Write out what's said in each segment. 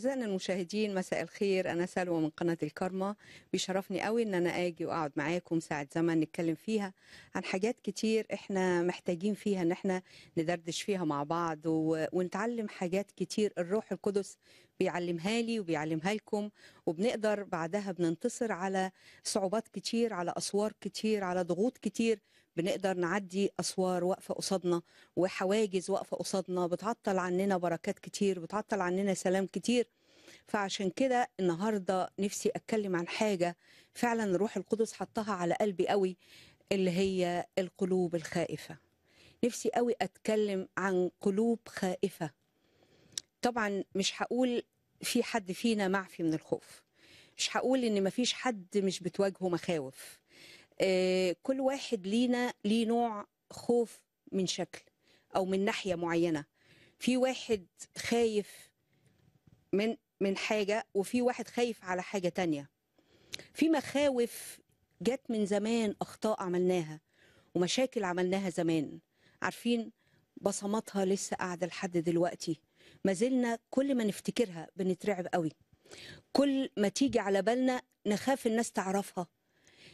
أعزائنا المشاهدين مساء الخير أنا سلوى من قناة الكرمة بيشرفني قوي إن أنا آجي وأقعد معاكم ساعة زمن نتكلم فيها عن حاجات كتير إحنا محتاجين فيها إن إحنا ندردش فيها مع بعض و... ونتعلم حاجات كتير الروح القدس بيعلمها لي وبيعلمها لكم وبنقدر بعدها بننتصر على صعوبات كتير على أسوار كتير على ضغوط كتير بنقدر نعدي اسوار واقفه قصادنا وحواجز واقفه قصادنا بتعطل عننا بركات كتير بتعطل عننا سلام كتير فعشان كده النهارده نفسي اتكلم عن حاجه فعلا روح القدس حطها على قلبي قوي اللي هي القلوب الخائفه نفسي قوي اتكلم عن قلوب خائفه طبعا مش هقول في حد فينا معفي من الخوف مش هقول ان مفيش حد مش بتواجهه مخاوف آه، كل واحد لينا ليه نوع خوف من شكل او من ناحيه معينه في واحد خايف من من حاجه وفي واحد خايف على حاجه تانية في مخاوف جت من زمان اخطاء عملناها ومشاكل عملناها زمان عارفين بصماتها لسه قاعده لحد دلوقتي ما زلنا كل ما نفتكرها بنترعب قوي كل ما تيجي على بالنا نخاف الناس تعرفها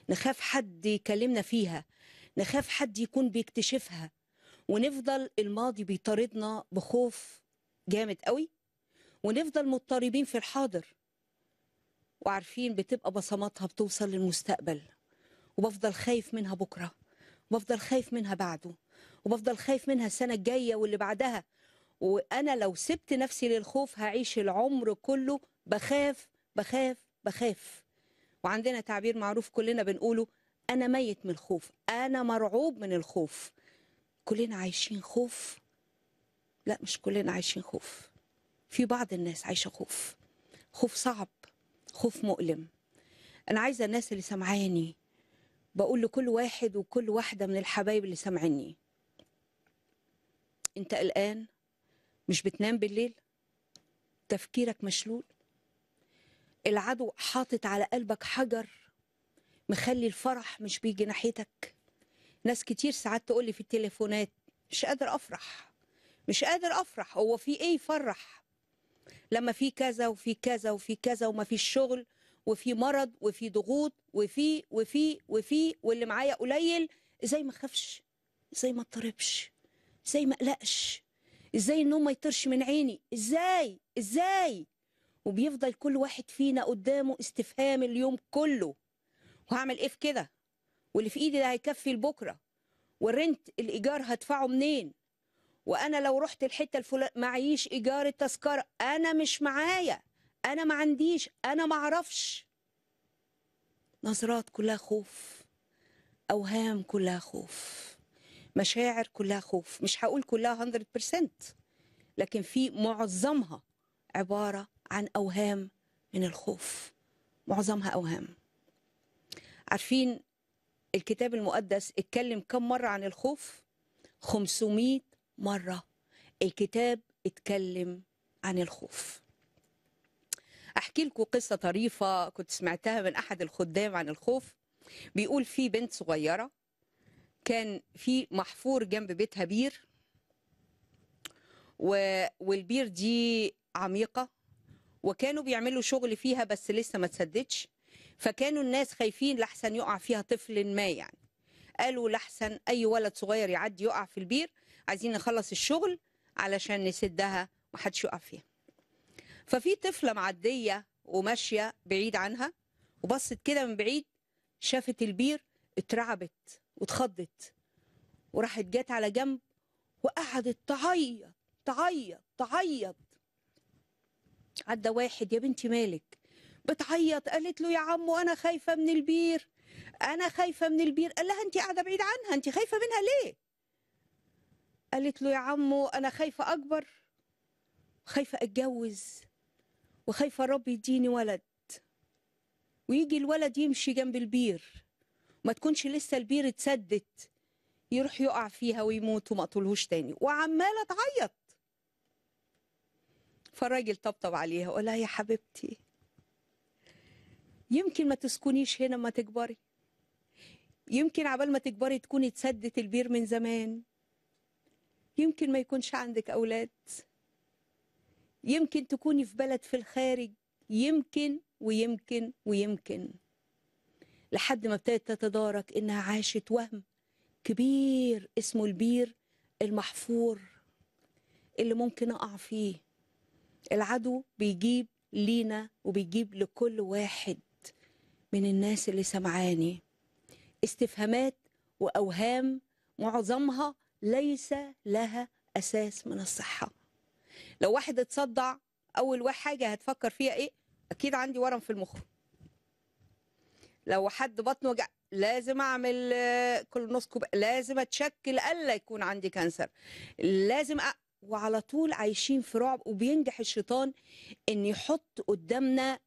نخاف حد يكلمنا فيها نخاف حد يكون بيكتشفها ونفضل الماضي بيطاردنا بخوف جامد قوي ونفضل مضطربين في الحاضر وعارفين بتبقى بصماتها بتوصل للمستقبل وبفضل خايف منها بكرة وبفضل خايف منها بعده وبفضل خايف منها السنة الجاية واللي بعدها وأنا لو سبت نفسي للخوف هعيش العمر كله بخاف بخاف بخاف وعندنا تعبير معروف كلنا بنقوله أنا ميت من الخوف أنا مرعوب من الخوف كلنا عايشين خوف لا مش كلنا عايشين خوف في بعض الناس عايشة خوف خوف صعب خوف مؤلم أنا عايزة الناس اللي سمعاني بقول لكل واحد وكل واحدة من الحبايب اللي سامعيني أنت قلقان مش بتنام بالليل تفكيرك مشلول العدو حاطط على قلبك حجر مخلي الفرح مش بيجي ناحيتك ناس كتير ساعات تقول لي في التليفونات مش قادر افرح مش قادر افرح هو في ايه يفرح لما في كذا وفي كذا وفي كذا وما فيش شغل وفي مرض وفي ضغوط وفي وفي وفي واللي معايا قليل ازاي ما اخافش ازاي ما اضطربش ازاي ما اقلقش ازاي النوم ما يطرش من عيني ازاي ازاي وبيفضل كل واحد فينا قدامه استفهام اليوم كله وهعمل ايه في كده واللي في ايدي ده هيكفي لبكره والرنت الايجار هدفعه منين وانا لو رحت الحته الفلان معيش ايجار التذكره انا مش معايا انا ما عنديش انا ما اعرفش نظرات كلها خوف اوهام كلها خوف مشاعر كلها خوف مش هقول كلها 100% لكن في معظمها عباره عن أوهام من الخوف معظمها أوهام عارفين الكتاب المقدس اتكلم كم مرة عن الخوف 500 مرة الكتاب اتكلم عن الخوف احكي لكم قصه طريفه كنت سمعتها من احد الخدام عن الخوف بيقول في بنت صغيره كان في محفور جنب بيتها بير و... والبير دي عميقه وكانوا بيعملوا شغل فيها بس لسه ما تسددش فكانوا الناس خايفين لحسن يقع فيها طفل ما يعني قالوا لحسن اي ولد صغير يعدي يقع في البير عايزين نخلص الشغل علشان نسدها حدش يقع فيها ففي طفله معديه وماشيه بعيد عنها وبصت كده من بعيد شافت البير اترعبت واتخضت وراحت جت على جنب وقعدت تعيط تعيط تعيط عدى واحد يا بنتي مالك بتعيط قالت له يا عمو انا خايفه من البير انا خايفه من البير قال لها انت قاعده بعيد عنها انت خايفه منها ليه قالت له يا عمو انا خايفه اكبر خايفه اتجوز وخايفه ربي يديني ولد ويجي الولد يمشي جنب البير ما تكونش لسه البير اتسدت يروح يقع فيها ويموت وما اقتلهوش تاني وعماله تعيط فالراجل طبطب عليها وقالها يا حبيبتي يمكن ما تسكنيش هنا ما تكبري يمكن عبال ما تكبري تكوني اتسدت البير من زمان يمكن ما يكونش عندك أولاد يمكن تكوني في بلد في الخارج يمكن ويمكن ويمكن لحد ما ابتدت تتدارك إنها عاشت وهم كبير اسمه البير المحفور اللي ممكن أقع فيه العدو بيجيب لينا وبيجيب لكل واحد من الناس اللي سمعاني استفهامات واوهام معظمها ليس لها اساس من الصحه لو واحد اتصدع اول حاجه هتفكر فيها ايه اكيد عندي ورم في المخ لو حد بطنه وجع لازم اعمل آه، كولونوسكوب لازم اتشكل الا يكون عندي كانسر لازم أ... وعلى طول عايشين في رعب وبينجح الشيطان ان يحط قدامنا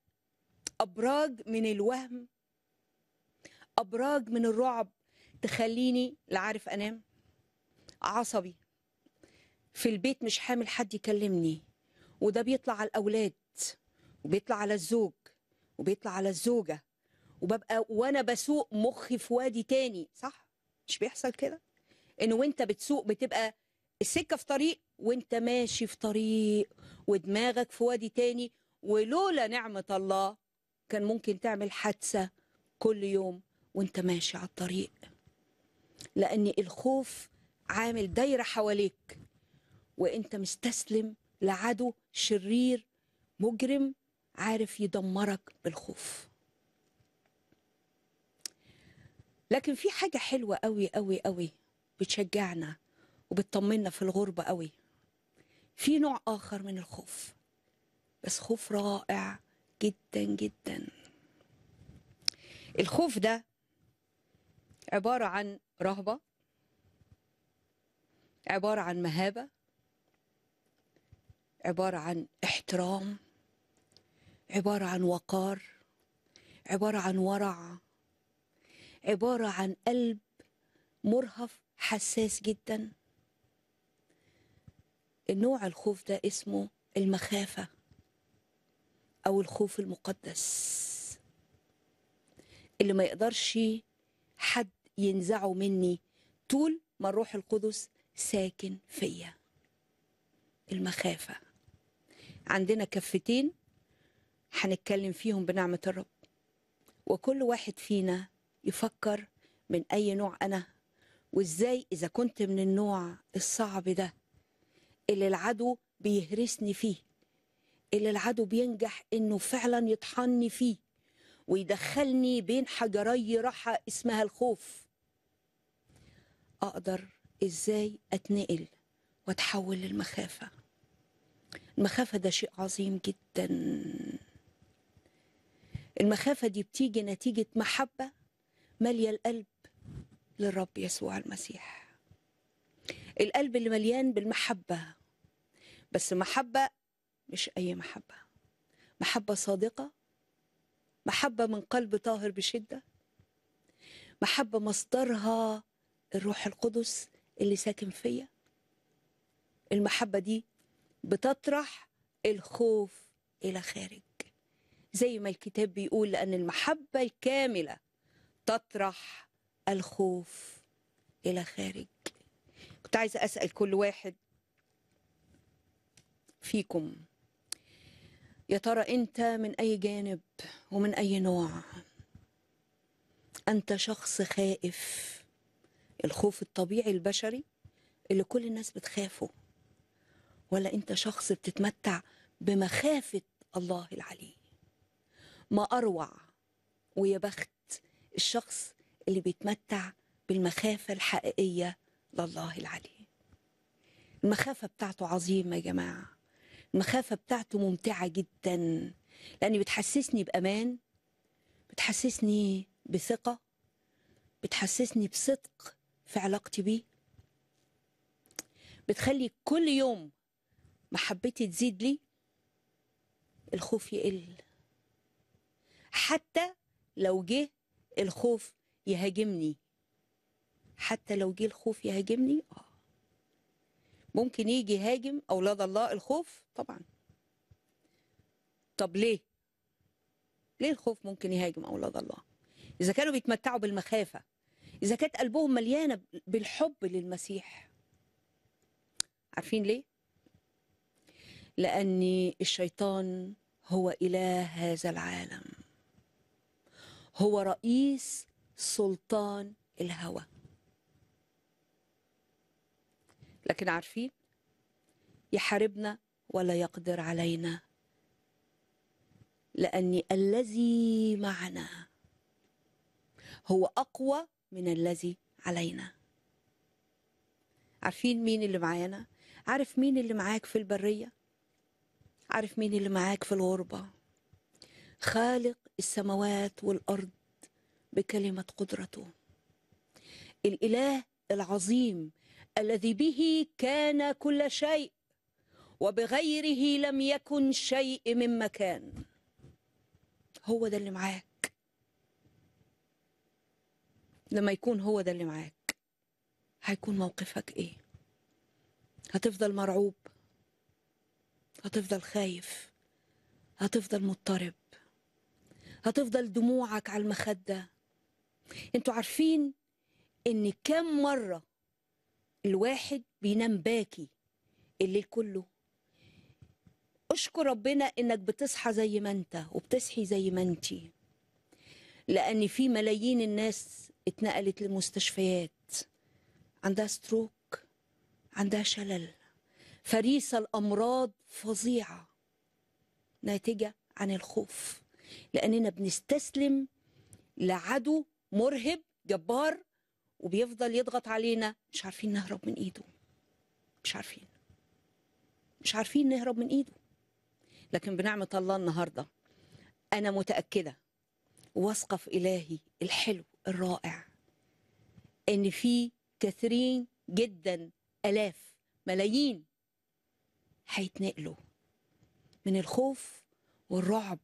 ابراج من الوهم ابراج من الرعب تخليني لا عارف انام عصبي في البيت مش حامل حد يكلمني وده بيطلع على الاولاد وبيطلع على الزوج وبيطلع على الزوجه وببقى وانا بسوق مخي في وادي تاني صح مش بيحصل كده ان وانت بتسوق بتبقى السكه في طريق وانت ماشي في طريق ودماغك في وادي تاني ولولا نعمة الله كان ممكن تعمل حادثة كل يوم وانت ماشي على الطريق لأن الخوف عامل دايرة حواليك وانت مستسلم لعدو شرير مجرم عارف يدمرك بالخوف لكن في حاجة حلوة قوي قوي قوي بتشجعنا وبتطمنا في الغربة قوي في نوع آخر من الخوف بس خوف رائع جدا جدا الخوف ده عبارة عن رهبة عبارة عن مهابة عبارة عن احترام عبارة عن وقار عبارة عن ورع عبارة عن قلب مرهف حساس جدا نوع الخوف ده اسمه المخافة أو الخوف المقدس اللي ما يقدرش حد ينزعه مني طول ما الروح القدس ساكن فيا المخافة عندنا كفتين هنتكلم فيهم بنعمة الرب وكل واحد فينا يفكر من أي نوع أنا وإزاي إذا كنت من النوع الصعب ده اللي العدو بيهرسني فيه اللي العدو بينجح انه فعلا يطحني فيه ويدخلني بين حجري راحة اسمها الخوف أقدر إزاي أتنقل وأتحول للمخافة المخافة ده شيء عظيم جدا المخافة دي بتيجي نتيجة محبة مالية القلب للرب يسوع المسيح القلب اللي مليان بالمحبة بس محبة مش أي محبة محبة صادقة محبة من قلب طاهر بشدة محبة مصدرها الروح القدس اللي ساكن فيا المحبة دي بتطرح الخوف إلى خارج زي ما الكتاب بيقول لأن المحبة الكاملة تطرح الخوف إلى خارج كنت عايزة أسأل كل واحد فيكم يا ترى انت من اي جانب ومن اي نوع انت شخص خائف الخوف الطبيعي البشري اللي كل الناس بتخافه ولا انت شخص بتتمتع بمخافه الله العلي ما اروع ويا بخت الشخص اللي بيتمتع بالمخافه الحقيقيه لله العلي المخافه بتاعته عظيمه يا جماعه المخافه بتاعته ممتعه جدا لان بتحسسني بامان بتحسسني بثقه بتحسسني بصدق في علاقتي بيه بتخلي كل يوم محبتي تزيد لي الخوف يقل حتى لو جه الخوف يهاجمني حتى لو جه الخوف يهاجمني اه ممكن يجي يهاجم اولاد الله الخوف طبعا طب ليه ليه الخوف ممكن يهاجم اولاد الله اذا كانوا بيتمتعوا بالمخافه اذا كانت قلبهم مليانه بالحب للمسيح عارفين ليه لان الشيطان هو اله هذا العالم هو رئيس سلطان الهوى لكن عارفين يحاربنا ولا يقدر علينا لأن الذي معنا هو أقوى من الذي علينا عارفين مين اللي معانا عارف مين اللي معاك في البرية عارف مين اللي معاك في الغربة خالق السماوات والأرض بكلمة قدرته الإله العظيم الذي به كان كل شيء وبغيره لم يكن شيء مما كان هو ده اللي معاك لما يكون هو ده اللي معاك هيكون موقفك ايه هتفضل مرعوب هتفضل خايف هتفضل مضطرب هتفضل دموعك على المخدة انتوا عارفين ان كم مرة الواحد بينام باكي الليل كله اشكر ربنا انك بتصحى زي ما انت وبتصحي زي ما انت لان في ملايين الناس اتنقلت للمستشفيات عندها ستروك عندها شلل فريسه الامراض فظيعه ناتجه عن الخوف لاننا بنستسلم لعدو مرهب جبار وبيفضل يضغط علينا مش عارفين نهرب من ايده مش عارفين مش عارفين نهرب من ايده لكن بنعمة الله النهاردة أنا متأكدة واثقة في إلهي الحلو الرائع إن في كثيرين جدا آلاف ملايين هيتنقلوا من الخوف والرعب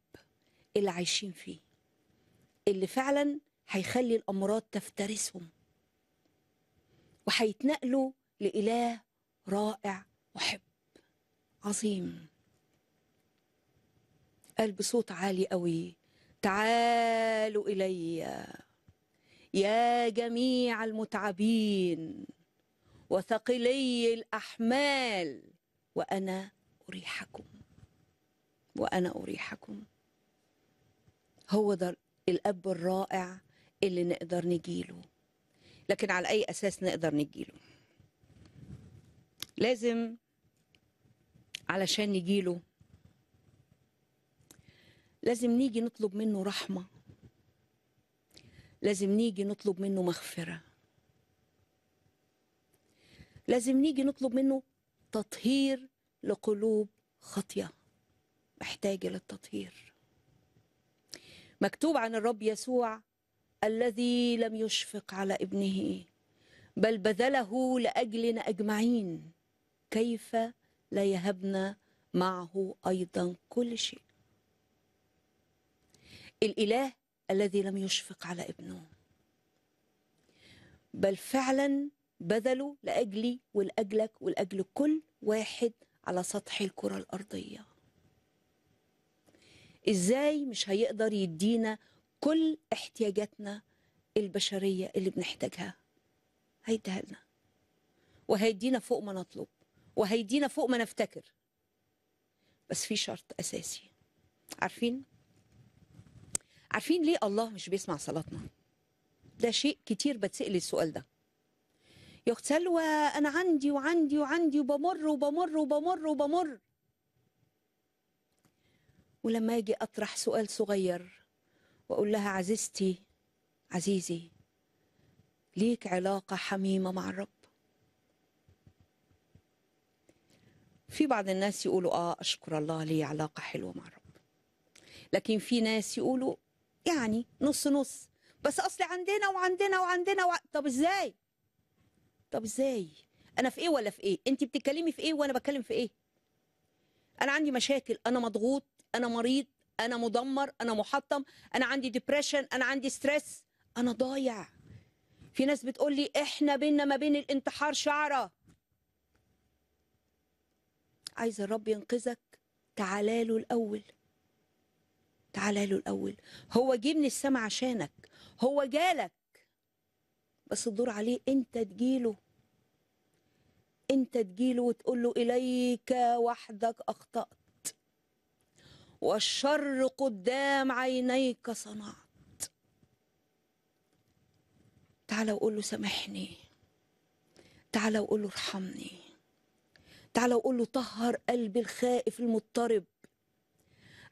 اللي عايشين فيه اللي فعلا هيخلي الأمراض تفترسهم وهيتنقلوا لإله رائع محب عظيم قال بصوت عالي قوي تعالوا إلي يا جميع المتعبين وثقلي الأحمال وأنا أريحكم وأنا أريحكم هو ده الأب الرائع اللي نقدر نجيله لكن على أي أساس نقدر نجيله لازم علشان نجيله لازم نيجي نطلب منه رحمة لازم نيجي نطلب منه مغفرة لازم نيجي نطلب منه تطهير لقلوب خطية محتاجة للتطهير مكتوب عن الرب يسوع الذي لم يشفق على ابنه بل بذله لاجلنا اجمعين كيف لا يهبنا معه ايضا كل شيء الاله الذي لم يشفق على ابنه بل فعلا بذلوا لاجلي ولاجلك ولاجل كل واحد على سطح الكره الارضيه ازاي مش هيقدر يدينا كل احتياجاتنا البشرية اللي بنحتاجها هيديها لنا وهيدينا فوق ما نطلب وهيدينا فوق ما نفتكر بس في شرط أساسي عارفين؟ عارفين ليه الله مش بيسمع صلاتنا؟ ده شيء كتير بتسأل السؤال ده يا اخت سلوى انا عندي وعندي وعندي وبمر وبمر وبمر وبمر ولما اجي اطرح سؤال صغير واقول لها عزيزتي عزيزي ليك علاقه حميمه مع الرب في بعض الناس يقولوا اه اشكر الله لي علاقه حلوه مع الرب لكن في ناس يقولوا يعني نص نص بس اصلي عندنا وعندنا وعندنا و... طب ازاي طب ازاي انا في ايه ولا في ايه انت بتتكلمي في ايه وانا بتكلم في ايه انا عندي مشاكل انا مضغوط انا مريض انا مدمر انا محطم انا عندي ديبريشن انا عندي ستريس انا ضايع في ناس بتقول لي احنا بينا ما بين الانتحار شعره عايز الرب ينقذك تعالى له الاول تعالى له الاول هو جه من السما عشانك هو جالك بس الدور عليه انت تجيله انت تجيله وتقول له اليك وحدك اخطات والشر قدام عينيك صنعت تعالى وقول له سامحني تعالى وقول له ارحمني تعالى وقول له طهر قلبي الخائف المضطرب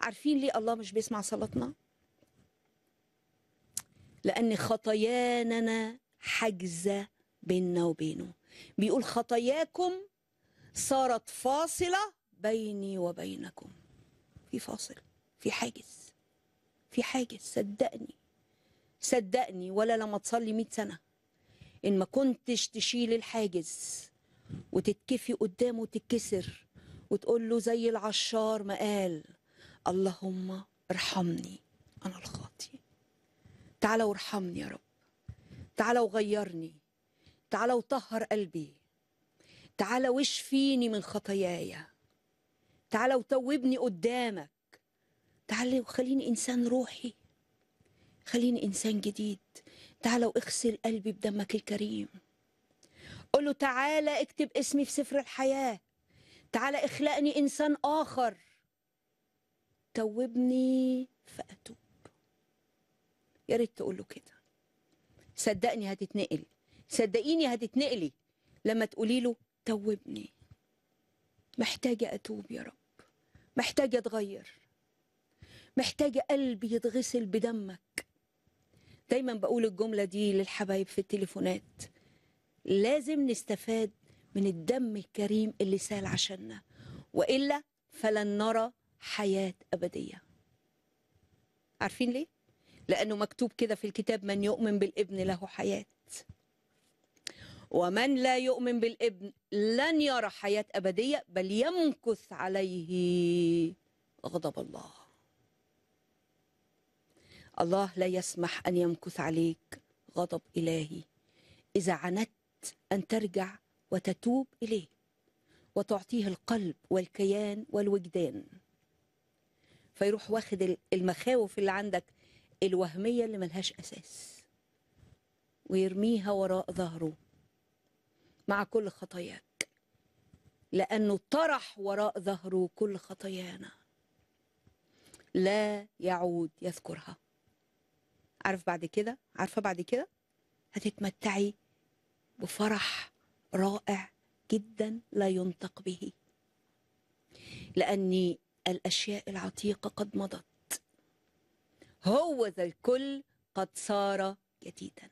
عارفين ليه الله مش بيسمع صلاتنا لان خطايانا حجزه بيننا وبينه بيقول خطاياكم صارت فاصله بيني وبينكم في فاصل في حاجز في حاجز صدقني صدقني ولا لما تصلي 100 سنه ان ما كنتش تشيل الحاجز وتتكفي قدامه وتتكسر وتقول له زي العشار ما قال اللهم ارحمني انا الخاطي تعالى وارحمني يا رب تعالى وغيرني تعالى وطهر قلبي تعالى واشفيني من خطاياي تعالى وتوبني قدامك تعالى وخليني إنسان روحي خليني إنسان جديد تعالى واغسل قلبي بدمك الكريم قل له تعالى اكتب اسمي في سفر الحياة تعالى اخلقني إنسان آخر توبني فأتوب يا ريت تقول له كده صدقني هتتنقل صدقيني هتتنقلي لما تقولي له توبني محتاجة أتوب يا رب محتاجة اتغير محتاجة قلبي يتغسل بدمك دايما بقول الجملة دي للحبايب في التليفونات لازم نستفاد من الدم الكريم اللي سال عشاننا وإلا فلن نرى حياة أبدية عارفين ليه؟ لأنه مكتوب كده في الكتاب من يؤمن بالابن له حياة ومن لا يؤمن بالابن لن يرى حياة أبدية بل يمكث عليه غضب الله الله لا يسمح أن يمكث عليك غضب إلهي إذا عنت أن ترجع وتتوب إليه وتعطيه القلب والكيان والوجدان فيروح واخد المخاوف اللي عندك الوهمية اللي ملهاش أساس ويرميها وراء ظهره مع كل خطاياك لأنه طرح وراء ظهره كل خطايانا لا يعود يذكرها عارف بعد كده عارفة بعد كده هتتمتعي بفرح رائع جدا لا ينطق به لاني الأشياء العتيقة قد مضت هو ذا الكل قد صار جديداً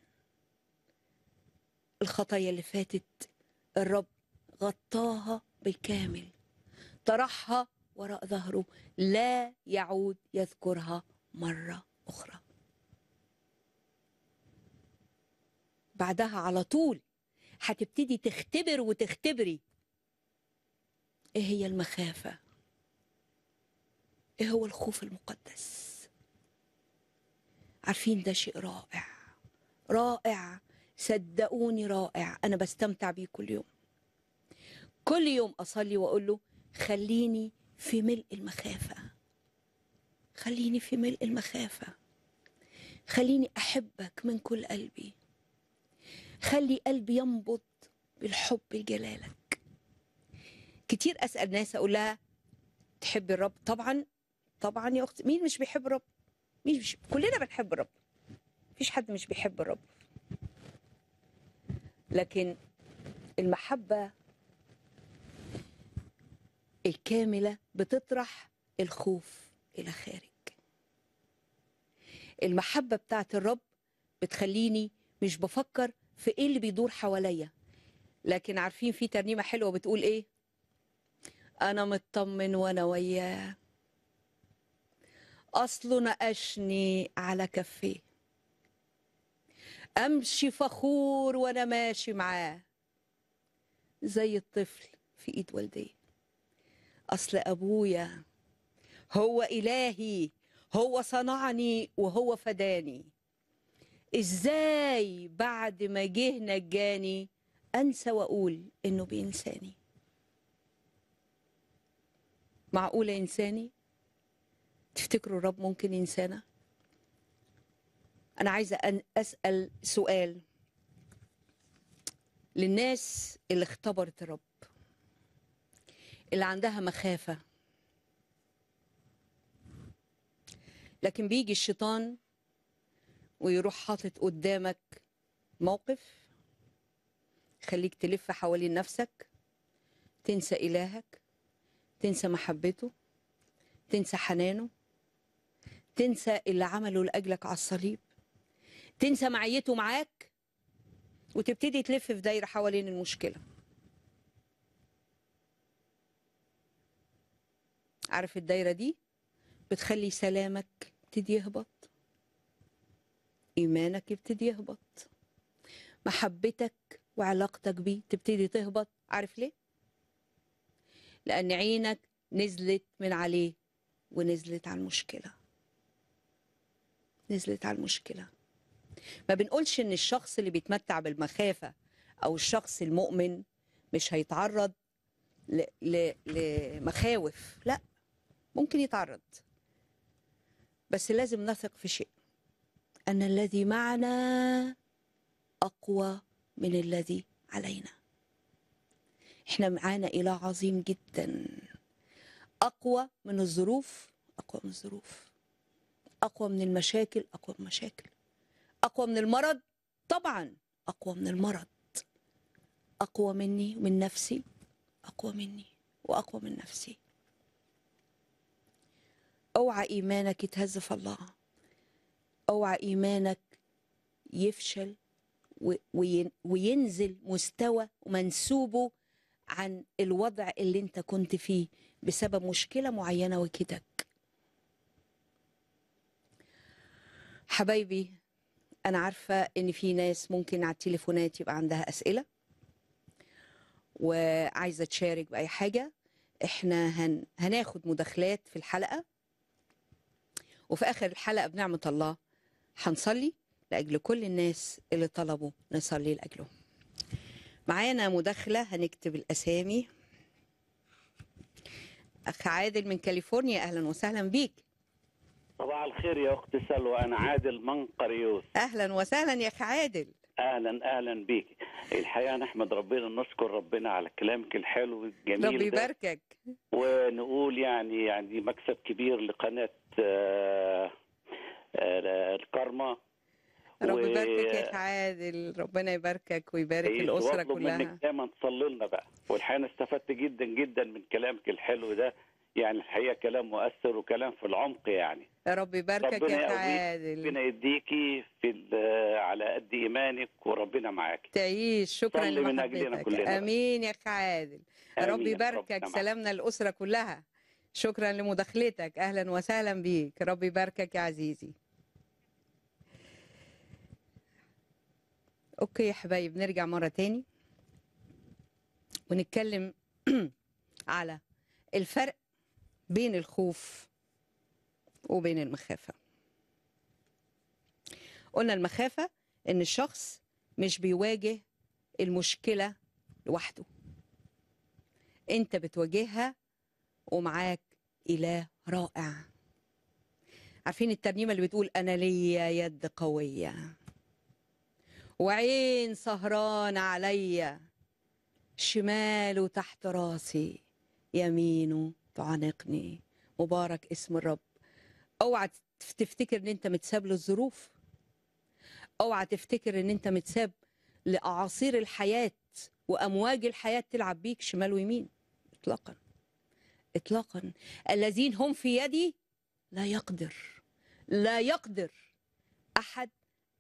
الخطايا اللي فاتت الرب غطاها بالكامل طرحها وراء ظهره لا يعود يذكرها مرة أخرى بعدها على طول هتبتدي تختبر وتختبري ايه هي المخافة ايه هو الخوف المقدس عارفين ده شيء رائع رائع صدقوني رائع انا بستمتع بيه كل يوم كل يوم اصلي واقول له خليني في ملء المخافه خليني في ملء المخافه خليني احبك من كل قلبي خلي قلبي ينبض بالحب لجلالك كتير اسال ناس اقول لها تحب الرب طبعا طبعا يا اختي مين مش بيحب الرب مين مش كلنا بنحب الرب مفيش حد مش بيحب الرب لكن المحبة الكاملة بتطرح الخوف إلى خارج المحبة بتاعت الرب بتخليني مش بفكر في إيه اللي بيدور حواليا لكن عارفين في ترنيمة حلوة بتقول إيه أنا مطمن وأنا وياه أصله نقشني على كفيه امشي فخور وانا ماشي معاه زي الطفل في ايد والديه اصل ابويا هو الهي هو صنعني وهو فداني ازاي بعد ما جه نجاني انسى واقول انه بانساني معقوله انساني تفتكروا الرب ممكن ينسانا أنا عايزة أن أسأل سؤال للناس اللي اختبرت الرب اللي عندها مخافة لكن بيجي الشيطان ويروح حاطط قدامك موقف خليك تلف حوالين نفسك تنسى إلهك تنسى محبته تنسى حنانه تنسى اللي عمله لأجلك على الصليب تنسى معيته معاك وتبتدي تلف في دايره حوالين المشكله عارف الدايره دي بتخلي سلامك يبتدي يهبط ايمانك يبتدي يهبط محبتك وعلاقتك بيه تبتدي تهبط عارف ليه لان عينك نزلت من عليه ونزلت على المشكله نزلت على المشكله ما بنقولش ان الشخص اللي بيتمتع بالمخافه او الشخص المؤمن مش هيتعرض ل... ل... لمخاوف لا ممكن يتعرض بس لازم نثق في شيء ان الذي معنا اقوى من الذي علينا احنا معانا اله عظيم جدا اقوى من الظروف اقوى من الظروف اقوى من المشاكل اقوى من المشاكل أقوى من المرض طبعا أقوى من المرض أقوى مني ومن نفسي أقوى مني وأقوى من نفسي اوعى ايمانك يتهز في الله اوعى ايمانك يفشل وينزل مستوى منسوبه عن الوضع اللي انت كنت فيه بسبب مشكله معينه وكدك حبايبي انا عارفه ان في ناس ممكن على التليفونات يبقى عندها اسئله وعايزه تشارك باي حاجه احنا هن... هناخد مداخلات في الحلقه وفي اخر الحلقه بنعمه الله هنصلي لاجل كل الناس اللي طلبوا نصلي لاجلهم معانا مداخله هنكتب الاسامي اخ عادل من كاليفورنيا اهلا وسهلا بيك صباح الخير يا اخت سلوى انا عادل من قريوس اهلا وسهلا يا اخ عادل اهلا اهلا بيك الحقيقه نحمد ربنا نشكر ربنا على كلامك الحلو الجميل ربي يباركك ونقول يعني يعني مكسب كبير لقناه آآ آه، آآ آه، الكارما ربي يباركك يا عادل ربنا يباركك ويبارك إيه، الاسره كلها منك دايما تصلي لنا بقى والحقيقه استفدت جدا جدا من كلامك الحلو ده يعني الحقيقه كلام مؤثر وكلام في العمق يعني رب يباركك يا عادل ربنا يديكي في على قد ايمانك وربنا معاك تعيش شكرا لمحبتك امين يا اخ عادل رب يباركك نعم. سلامنا الاسره كلها شكرا لمداخلتك اهلا وسهلا بيك ربي يباركك يا عزيزي اوكي يا حبايب نرجع مره تاني ونتكلم على الفرق بين الخوف وبين المخافة قلنا المخافة إن الشخص مش بيواجه المشكلة لوحده أنت بتواجهها ومعاك إله رائع عارفين الترنيمة اللي بتقول أنا ليا يد قوية وعين سهران عليا شماله تحت راسي يمينه تعانقني مبارك اسم الرب اوعى تفتكر ان انت متساب للظروف اوعى تفتكر ان انت متساب لاعاصير الحياه وامواج الحياه تلعب بيك شمال ويمين اطلاقا اطلاقا الذين هم في يدي لا يقدر لا يقدر احد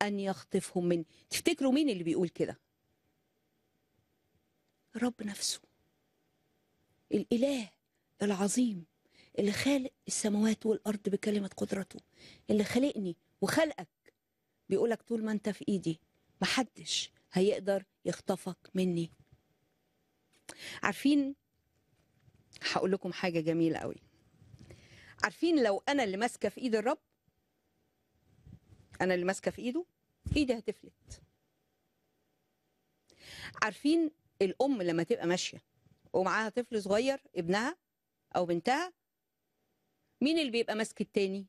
ان يخطفهم مني تفتكروا مين اللي بيقول كده رب نفسه الاله العظيم اللي خالق السماوات والارض بكلمه قدرته اللي خلقني وخلقك بيقولك طول ما انت في ايدي محدش هيقدر يخطفك مني عارفين هقول لكم حاجه جميله قوي عارفين لو انا اللي ماسكه في ايد الرب انا اللي ماسكه في ايده ايدي هتفلت عارفين الام لما تبقى ماشيه ومعاها طفل صغير ابنها او بنتها مين اللي بيبقى ماسك التاني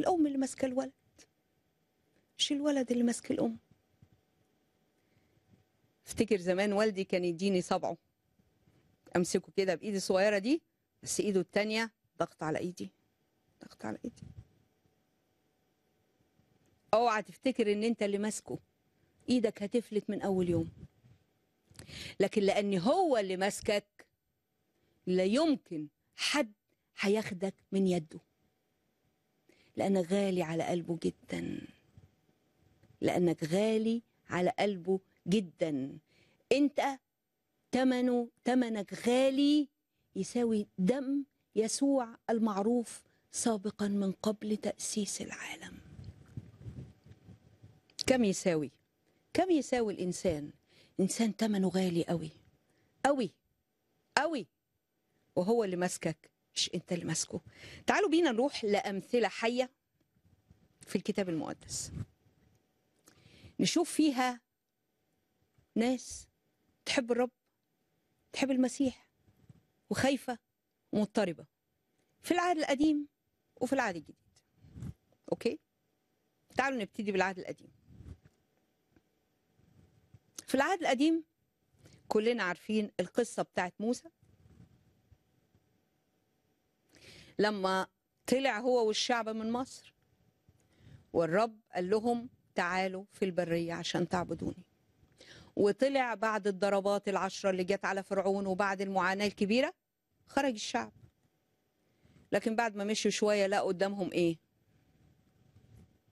الام اللي ماسكه الولد مش الولد اللي ماسك الام افتكر زمان والدي كان يديني صبعه امسكه كده بايدي الصغيره دي بس ايده التانيه ضغط على ايدي ضغط على ايدي اوعى تفتكر ان انت اللي ماسكه ايدك هتفلت من اول يوم لكن لأن هو اللي ماسكك لا يمكن حد هياخدك من يده لأنك غالي على قلبه جدا لأنك غالي على قلبه جدا أنت تمنه تمنك غالي يساوي دم يسوع المعروف سابقا من قبل تأسيس العالم كم يساوي كم يساوي الإنسان انسان تمنه غالي قوي قوي قوي وهو اللي ماسكك مش انت اللي ماسكه تعالوا بينا نروح لامثله حيه في الكتاب المقدس نشوف فيها ناس تحب الرب تحب المسيح وخايفه ومضطربه في العهد القديم وفي العهد الجديد اوكي تعالوا نبتدي بالعهد القديم في العهد القديم كلنا عارفين القصة بتاعت موسى لما طلع هو والشعب من مصر والرب قال لهم تعالوا في البرية عشان تعبدوني وطلع بعد الضربات العشرة اللي جت على فرعون وبعد المعاناة الكبيرة خرج الشعب لكن بعد ما مشوا شوية لقوا قدامهم ايه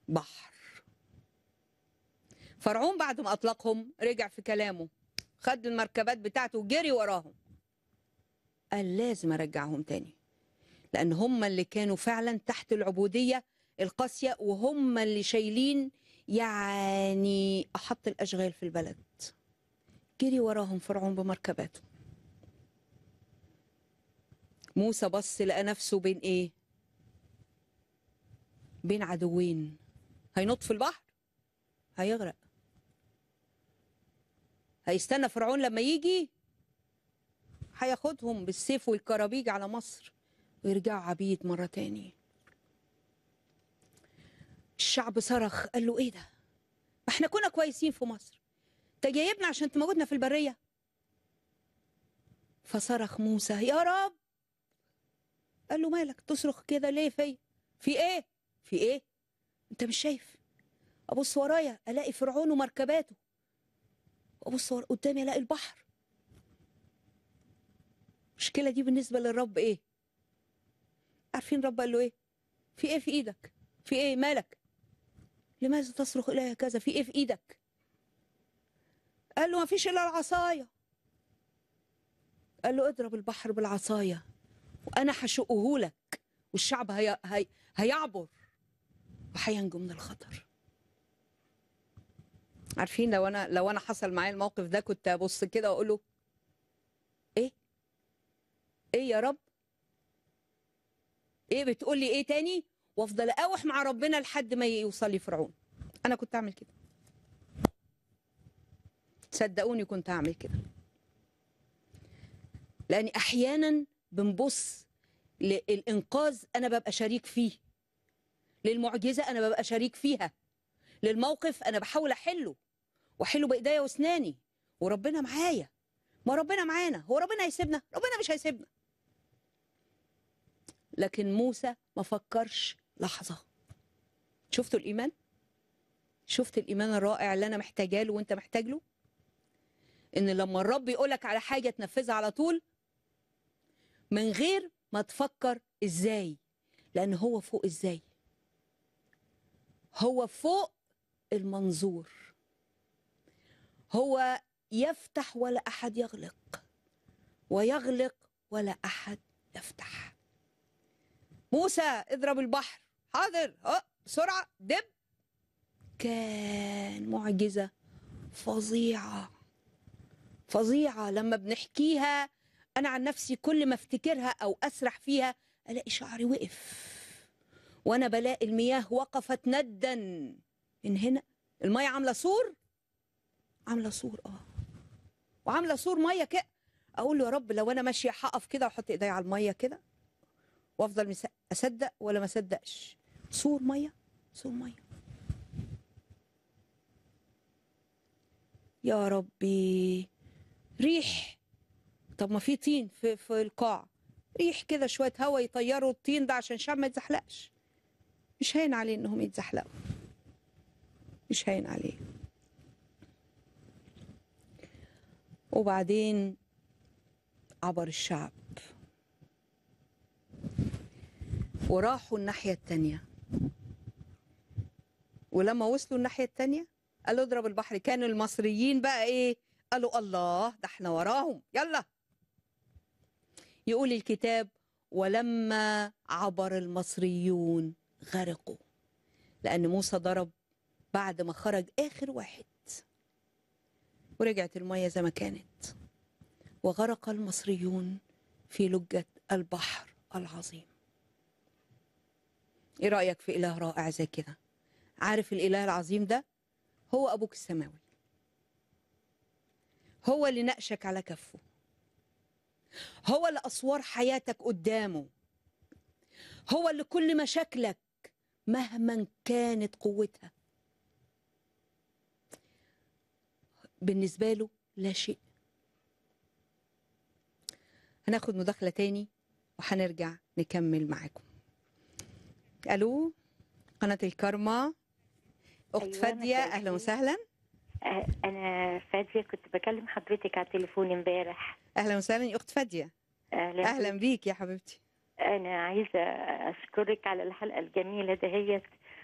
بحر فرعون بعد ما أطلقهم رجع في كلامه خد المركبات بتاعته وجري وراهم قال لازم أرجعهم تاني لأن هم اللي كانوا فعلا تحت العبودية القاسية وهم اللي شايلين يعني أحط الأشغال في البلد جري وراهم فرعون بمركباته موسى بص لقى نفسه بين ايه بين عدوين هينط في البحر هيغرق هيستنى فرعون لما يجي هياخدهم بالسيف والكرابيج على مصر ويرجعوا عبيد مرة تاني الشعب صرخ قال له ايه ده ما احنا كنا كويسين في مصر انت جايبنا عشان تموتنا في البرية فصرخ موسى يا رب قال له مالك تصرخ كده ليه فيا في ايه في ايه انت مش شايف ابص ورايا الاقي فرعون ومركباته وابص قدامي الاقي البحر المشكله دي بالنسبه للرب ايه عارفين رب قال له ايه في ايه في ايدك في ايه مالك لماذا تصرخ الي كذا في ايه في ايدك قال له ما فيش الا العصايا قال له اضرب البحر بالعصايا وانا هشقه لك والشعب هي... هي... هيعبر وهينجو من الخطر عارفين لو انا لو انا حصل معايا الموقف ده كنت ابص كده واقول له ايه ايه يا رب ايه بتقول لي ايه تاني وافضل اقاوح مع ربنا لحد ما يوصل لي فرعون انا كنت اعمل كده صدقوني كنت اعمل كده لان احيانا بنبص للانقاذ انا ببقى شريك فيه للمعجزه انا ببقى شريك فيها للموقف انا بحاول احله واحله بايديا واسناني وربنا معايا ما ربنا معانا هو ربنا هيسيبنا ربنا مش هيسيبنا لكن موسى ما فكرش لحظه شفتوا الايمان شفت الايمان الرائع اللي انا محتاجاه له وانت محتاج له ان لما الرب يقولك على حاجه تنفذها على طول من غير ما تفكر ازاي لان هو فوق ازاي هو فوق المنظور هو يفتح ولا احد يغلق ويغلق ولا احد يفتح موسى اضرب البحر حاضر اه بسرعه دب كان معجزه فظيعه فظيعه لما بنحكيها انا عن نفسي كل ما افتكرها او اسرح فيها الاقي شعري وقف وانا بلاقي المياه وقفت ندا من هنا الميه عامله سور عامله سور اه وعامله سور ميه كده اقول له يا رب لو انا ماشيه هقف كده واحط ايدي على الميه كده وافضل اصدق ولا ما اصدقش سور ميه سور ميه يا ربي ريح طب ما في طين في في القاع ريح كده شويه هوا يطيروا الطين ده عشان الشعب ما يتزحلقش مش هين عليه انهم يتزحلقوا مش هين عليه وبعدين عبر الشعب وراحوا الناحية التانية ولما وصلوا الناحية التانية قالوا اضرب البحر كانوا المصريين بقى ايه قالوا الله ده احنا وراهم يلا يقول الكتاب ولما عبر المصريون غرقوا لأن موسى ضرب بعد ما خرج آخر واحد ورجعت المية زي ما كانت وغرق المصريون في لجة البحر العظيم ايه رأيك في إله رائع زي كده عارف الإله العظيم ده هو أبوك السماوي هو اللي نقشك على كفه هو اللي أسوار حياتك قدامه هو اللي كل مشاكلك مهما كانت قوتها بالنسبة له لا شيء هناخد مداخلة تاني وهنرجع نكمل معاكم ألو قناة الكرمة أخت أيوة فادية أهلا وسهلا أه، أنا فادية كنت بكلم حضرتك على التليفون امبارح أهلا وسهلا يا أخت فادية أهلا, أهلا بيك يا حبيبتي أنا عايزة أشكرك على الحلقة الجميلة دهيت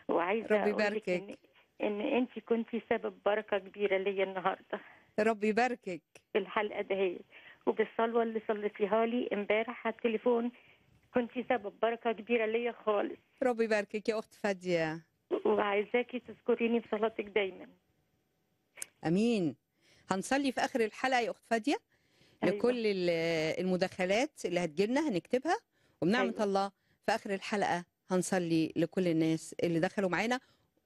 وعايزة ربي يباركك ان انت كنتي سبب بركه كبيره ليا النهارده ربي يباركك في الحلقه دهيت وبالصلوه اللي صليتيها لي امبارح على التليفون كنتي سبب بركه كبيره ليا خالص ربي يباركك يا اخت فاديه وعايزاكي تذكريني بصلاتك دايما امين هنصلي في اخر الحلقه يا اخت فاديه أيوة. لكل المداخلات اللي هتجيلنا هنكتبها وبنعمه أيوة. الله في اخر الحلقه هنصلي لكل الناس اللي دخلوا معانا